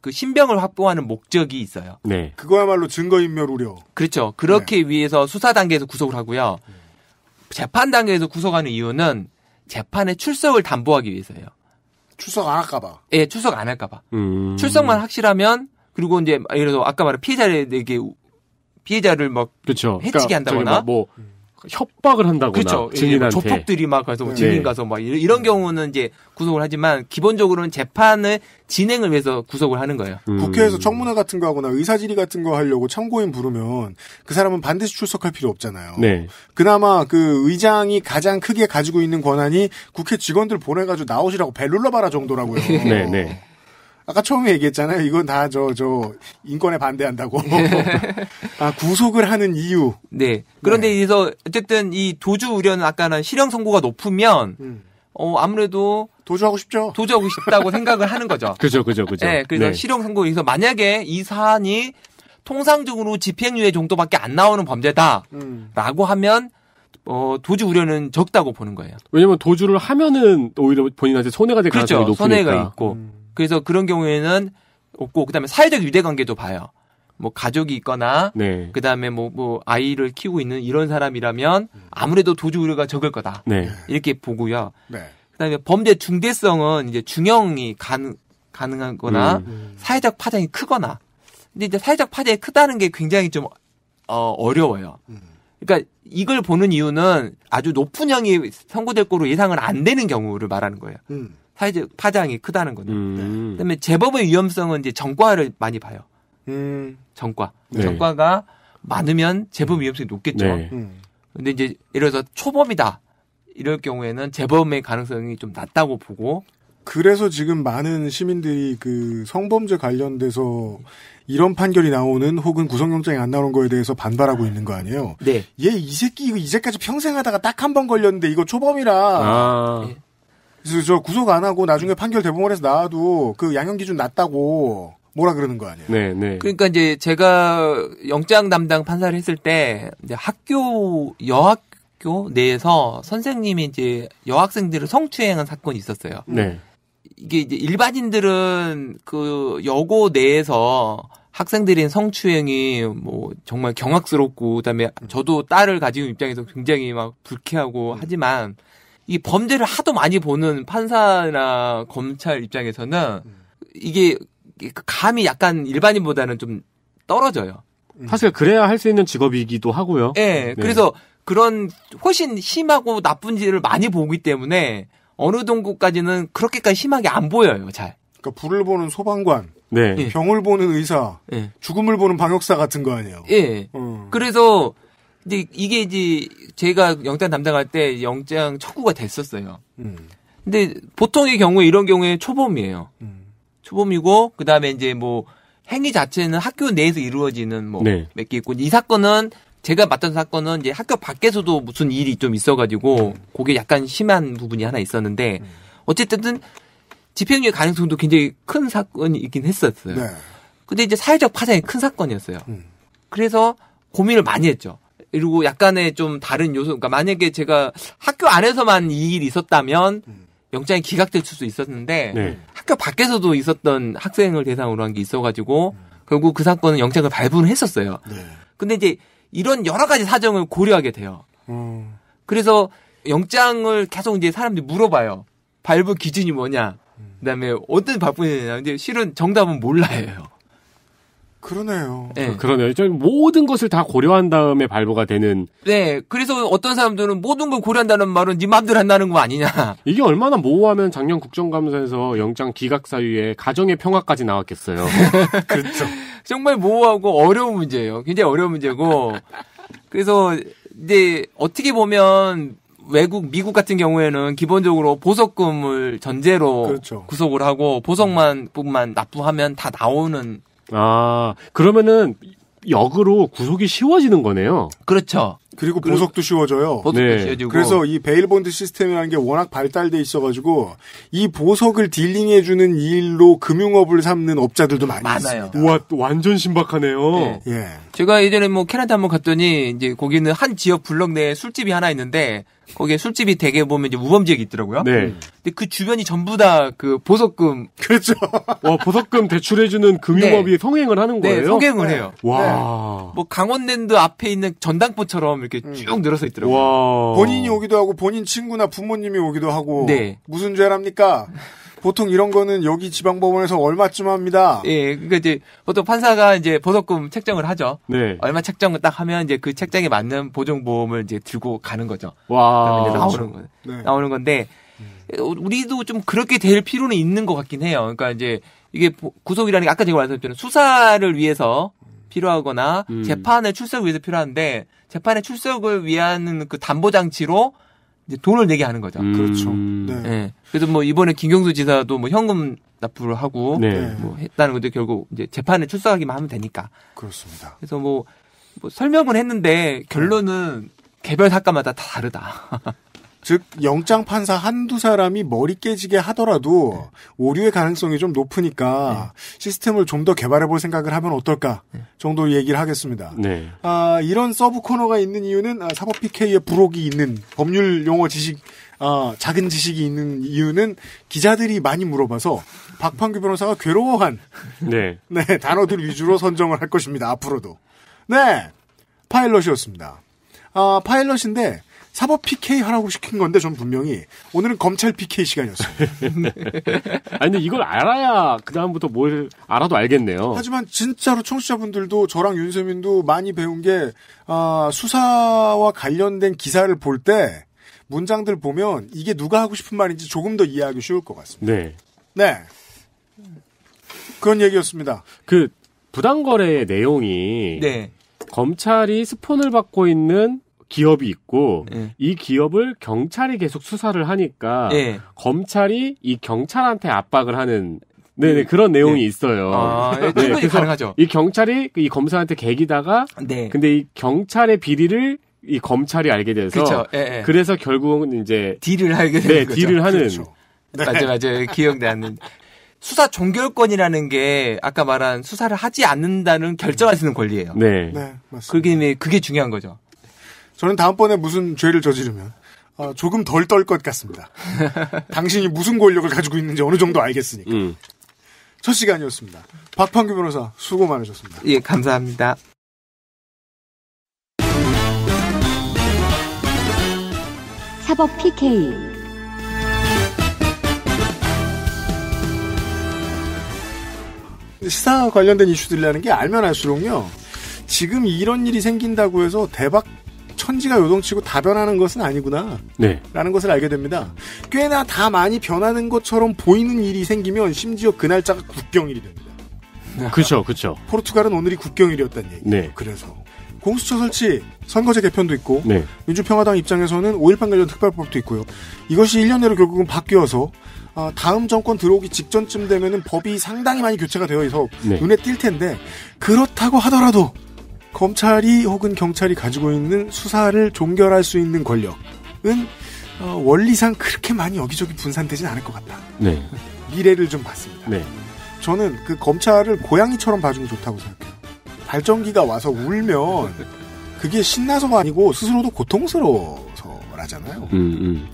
Speaker 1: 그 신병을 확보하는 목적이 있어요. 네. 그거야말로 증거인멸 우려. 그렇죠. 그렇게 네. 위해서 수사 단계에서 구속을 하고요. 네. 재판 단계에서 구속하는 이유는 재판에 출석을 담보하기 위해서예요. 출석 안 할까봐. 예, 출석 안 할까봐. 음. 출석만 확실하면 그리고 이제 예를 들어 아까 말한 피해자에게 피해자를 막 그렇죠. 그러니까 해치게 그러니까 한다거나 뭐, 뭐 음. 협박을 한다거나 그렇죠. 증인한테 조폭들이 막 가서 뭐 네. 증인 가서 막 이런 경우는 이제 구속을 하지만 기본적으로는 재판을 진행을 위해서 구속을 하는 거예요. 음.
Speaker 2: 국회에서 청문회 같은 거 하거나 의사 질의 같은 거 하려고 참고인 부르면 그 사람은 반드시 출석할 필요 없잖아요. 네. 그나마 그 의장이 가장 크게 가지고 있는 권한이 국회 직원들 보내 가지고 나오시라고 벨 눌러 봐라 정도라고요. 네, 네. 아까 처음에 얘기했잖아요. 이건 다 저저 저 인권에 반대한다고.
Speaker 1: 아 구속을 하는 이유. 네. 그런데 네. 여서 어쨌든 이 도주 우려는 아까는 실형 선고가 높으면 음. 어 아무래도 도주하고 싶죠. 도주하고 싶다고 생각을 하는 거죠.
Speaker 3: 그죠, 그죠, 그죠. 네, 그래서 네.
Speaker 1: 실형 선고 에서 만약에 이 사안이 통상적으로 집행유예 정도밖에 안 나오는 범죄다라고 음. 하면 어, 도주 우려는 적다고 보는 거예요. 왜냐면 도주를 하면은
Speaker 3: 오히려 본인한테 손해가 될 그렇죠. 가능성이 높으니까. 손해가 있고. 음.
Speaker 1: 그래서 그런 경우에는 없고 그다음에 사회적 유대 관계도 봐요. 뭐 가족이 있거나 네. 그다음에 뭐뭐 뭐 아이를 키우고 있는 이런 사람이라면 아무래도 도주 우려가 적을 거다. 네. 이렇게 보고요. 네. 그다음에 범죄 중대성은 이제 중형이 가능 가능한거나 음. 사회적 파장이 크거나 근데 이제 사회적 파장이 크다는 게 굉장히 좀 어, 어려워요. 음. 그러니까 이걸 보는 이유는 아주 높은 형이 선고될 거로 예상을 안 되는 경우를 말하는 거예요. 음. 사회적 파장이 크다는 거죠. 음. 네. 그다음에 제법의 위험성은 이제 정과를 많이 봐요. 음. 전과. 네. 전과가 많으면 제법 음. 위험성이 높겠죠. 네. 음. 근데 이제 예를 들어서 초범이다. 이럴 경우에는 재범의 가능성이 좀 낮다고 보고
Speaker 2: 그래서 지금 많은 시민들이 그 성범죄 관련돼서 이런 판결이 나오는 혹은 구속영장이 안 나오는 거에 대해서 반발하고 있는 거 아니에요? 네. 얘 이 새끼 이거 이제까지 평생 하다가 딱 한 번 걸렸는데 이거 초범이라 아. 예. 그래서 저 구속 안 하고 나중에 판결 대법원에서 나와도 그 양형 기준 낮다고 뭐라 그러는 거
Speaker 1: 아니에요? 네, 네. 그러니까 이제 제가 영장 담당 판사를 했을 때 이제 학교 여학교 내에서 선생님이 이제 여학생들을 성추행한 사건이 있었어요. 네. 이게 이제 일반인들은 그 여고 내에서 학생들인 성추행이 뭐 정말 경악스럽고 그다음에 저도 딸을 가지고 입장에서 굉장히 막 불쾌하고 하지만 이 범죄를 하도 많이 보는 판사나 검찰 입장에서는 이게 감이 약간 일반인보다는 좀 떨어져요. 음. 사실 그래야 할 수 있는 직업이기도 하고요. 네, 네. 그래서 그런 훨씬 심하고 나쁜 짓을 많이 보기 때문에 어느 정도까지는 그렇게까지 심하게 안 보여요, 잘. 그러니까
Speaker 2: 불을 보는 소방관, 네. 예. 병을 보는 의사, 네. 죽음을 보는 방역사 같은 거 아니에요?
Speaker 1: 예. 음. 그래서 근데 이게 이제 제가 영장 담당할 때 영장 청구가 됐었어요. 음. 근데 보통의 경우에 이런 경우에 초범이에요. 음. 초범이고 그다음에 이제 뭐 행위 자체는 학교 내에서 이루어지는 뭐 몇개 네. 있고 이 사건은 제가 맡은 사건은 이제 학교 밖에서도 무슨 일이 좀 있어가지고 음. 그게 약간 심한 부분이 하나 있었는데 음. 어쨌든 집행유예 가능성도 굉장히 큰 사건이 있긴 했었어요. 네. 근데 이제 사회적 파장이 큰 사건이었어요. 음. 그래서 고민을 많이 했죠. 그리고 약간의 좀 다른 요소. 그러니까 만약에 제가 학교 안에서만 이 일이 있었다면 음. 영장이 기각될 수도 있었는데 네. 학교 밖에서도 있었던 학생을 대상으로 한 게 있어가지고 음. 결국 그 사건은 영장을 발부는 했었어요. 네. 근데 이제 이런 여러 가지 사정을 고려하게 돼요. 음. 그래서 영장을 계속 이제 사람들이 물어봐요. 발부 기준이 뭐냐. 음. 그다음에 어떤 발부냐. 근데 실은 정답은 몰라요. 그러네요.
Speaker 3: 네. 그, 그러네요. 저 모든 것을 다 고려한 다음에 발부가 되는.
Speaker 1: 네. 그래서 어떤 사람들은 모든 걸 고려한다는 말은 네 맘대로 한다는 거 아니냐.
Speaker 3: 이게 얼마나 모호하면 작년 국정감사에서 영장 기각 사유에 가정의 평화까지 나왔겠어요.
Speaker 1: 그렇죠. 정말 모호하고 어려운 문제예요. 굉장히 어려운 문제고. 그래서 이제 어떻게 보면 외국 미국 같은 경우에는 기본적으로 보석금을 전제로 그렇죠. 구속을 하고 보석만 뿐만 납부하면 다 나오는
Speaker 3: 아, 그러면은 역으로 구속이 쉬워지는 거네요. 그렇죠.
Speaker 2: 그리고 보석도 쉬워져요. 보석도 네. 쉬워지고. 그래서 이 베일본드 시스템이라는 게 워낙 발달돼 있어가지고 이 보석을 딜링해주는 일로 금융업을 삼는 업자들도 많이 많아요.
Speaker 1: 와 완전 신박하네요. 네. 예. 제가 예전에 뭐 캐나다 한번 갔더니 이제 거기는 한 지역 블록 내에 술집이 하나 있는데 거기에 술집이 되게 보면 이제 우범지역이 있더라고요. 네. 근데 그 주변이 전부 다 그 보석금 그렇죠. 와 어, 보석금 대출해주는 금융업이 네. 성행을 하는 네, 거예요. 네, 성행을 해요. 네. 와. 네. 뭐 강원랜드 앞에 있는 전당포처럼 이렇게 음. 쭉 늘어서 있더라고요. 와. 본인이 오기도 하고 본인 친구나 부모님이 오기도 하고 네. 무슨
Speaker 2: 죄랍니까? 보통 이런 거는 여기 지방법원에서 얼마쯤 합니다.
Speaker 1: 예, 그러니까 이제 보통 판사가 이제 보석금 책정을 하죠. 네. 얼마 책정을 딱 하면 이제 그 책정에 맞는 보증보험을 이제 들고 가는 거죠. 와. 나오는 그렇죠. 거 네. 나오는 건데 우리도 좀 그렇게 될 필요는 있는 것 같긴 해요. 그러니까 이제 이게 구속이라는 게 아까 제가 말씀드렸던 수사를 위해서 필요하거나 음. 재판에 출석 을 위해서 필요한데 재판에 출석을 위한 그 담보 장치로 이제 돈을 내게 하는 거죠. 음. 그렇죠. 네. 네. 그래서 뭐 이번에 김경수 지사도 뭐 현금 납부를 하고 네. 뭐 했다는 건데 결국 이제 재판에 출석하기만 하면 되니까. 그렇습니다. 그래서 뭐, 뭐 설명은 했는데 결론은 개별 사건마다 다 다르다. 즉 영장 판사 한두 사람이 머리
Speaker 2: 깨지게 하더라도 네. 오류의 가능성이 좀 높으니까 네. 시스템을 좀 더 개발해 볼 생각을 하면 어떨까 네. 정도 얘기를 하겠습니다. 네. 아, 이런 서브 코너가 있는 이유는 아, 사법 PK의 부록이 있는 법률 용어 지식 아, 작은 지식이 있는 이유는 기자들이 많이 물어봐서 박판규 변호사가 괴로워한 네. 네, 단어들 위주로 선정을 할 것입니다. 앞으로도. 네. 파일럿이었습니다. 아, 파일럿인데 사법 PK 하라고 시킨 건데 전 분명히 오늘은 검찰 PK 시간이었어요.
Speaker 3: 네. 아니 근데 이걸 알아야 그 다음부터 뭘 알아도 알겠네요.
Speaker 2: 하지만 진짜로 청취자분들도 저랑 윤세민도 많이 배운 게 아, 수사와 관련된 기사를 볼 때 문장들 보면 이게 누가 하고 싶은 말인지 조금 더 이해하기 쉬울 것 같습니다. 네. 네. 그런 얘기였습니다. 그
Speaker 3: 부당거래의 내용이 네. 검찰이 스폰을 받고 있는 기업이 있고 네. 이 기업을 경찰이 계속 수사를 하니까 네. 검찰이 이 경찰한테 압박을 하는 네네 네, 그런 내용이 네. 있어요. 아, 네, 충분히 가능하죠. 이 경찰이 이 검사한테 개기다가 네. 근데 이 경찰의 비리를 이 검찰이 알게 돼서 그쵸, 예, 예. 그래서 결국은 이제 딜을 하게 되는 네, 거죠. 딜을 하는 그렇죠.
Speaker 1: 네. 맞아 맞아 네. 기억나는 수사 종결권이라는 게 아까 말한 수사를 하지 않는다는 결정할수있는 권리예요. 네, 네 맞습니다. 그게 그게 중요한 거죠. 저는 다음번에 무슨 죄를 저지르면 어, 조금 덜 떨 것 같습니다. 당신이
Speaker 2: 무슨 권력을 가지고 있는지 어느 정도 알겠으니까. 음. 첫 시간이었습니다. 박판규 변호사
Speaker 1: 수고 많으셨습니다. 예, 감사합니다.
Speaker 2: 사법 PK 시사 관련된 이슈들이라는 게 알면 알수록요. 지금 이런 일이 생긴다고 해서 대박 천지가 요동치고 다 변하는 것은 아니구나. 네. 라는 것을 알게 됩니다. 꽤나 다 많이 변하는 것처럼 보이는 일이 생기면 심지어 그 날짜가 국경일이 됩니다.
Speaker 3: 그렇죠, 그렇죠.
Speaker 2: 포르투갈은 오늘이 국경일이었다는 얘기. 네. 그래서 공수처 설치, 선거제 개편도 있고 네. 민주평화당 입장에서는 5.18 관련 특별법도 있고요. 이것이 1년 내로 결국은 바뀌어서 아, 다음 정권 들어오기 직전쯤 되면은 법이 상당히 많이 교체가 되어 있어 네. 눈에 띌 텐데 그렇다고 하더라도 검찰이 혹은 경찰이 가지고 있는 수사를 종결할 수 있는 권력은 어, 원리상 그렇게 많이 여기저기 분산되진 않을 것 같다. 네. 미래를 좀 봤습니다. 네. 저는 그 검찰을 고양이처럼 봐주면 좋다고 생각해요. 발전기가 와서 울면 그게 신나서가 아니고 스스로도 고통스러워서라잖아요. 음, 음.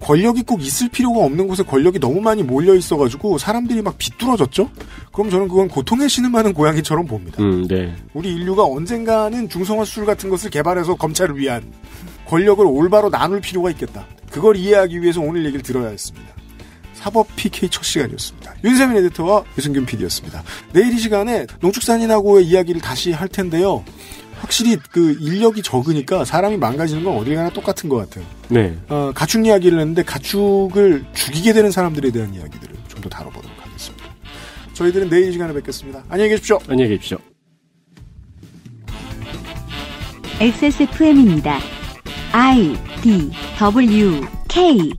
Speaker 2: 권력이 꼭 있을 필요가 없는 곳에 권력이 너무 많이 몰려 있어가지고 사람들이 막 비뚤어졌죠. 그럼 저는 그건 고통에 신음하는 고양이처럼 봅니다. 음, 네. 우리 인류가 언젠가는 중성화 수술 같은 것을 개발해서 검찰을 위한 권력을 올바로 나눌 필요가 있겠다. 그걸 이해하기 위해서 오늘 얘기를 들어야 했습니다. 사법 PK 첫 시간이었습니다. 윤세민 에디터와 유승균 PD였습니다. 내일 이 시간에 농축산인하고의 이야기를 다시 할 텐데요. 확실히 그 인력이 적으니까 사람이 망가지는 건 어딜 가나 똑같은 것 같아요. 네. 어, 가축 이야기를 했는데 가축을 죽이게 되는 사람들에 대한 이야기들을 좀 더 다뤄보도록 하겠습니다. 저희들은 내일 이 시간에 뵙겠습니다. 안녕히 계십시오.
Speaker 3: 안녕히 계십시오.
Speaker 1: XSFM입니다. I D W K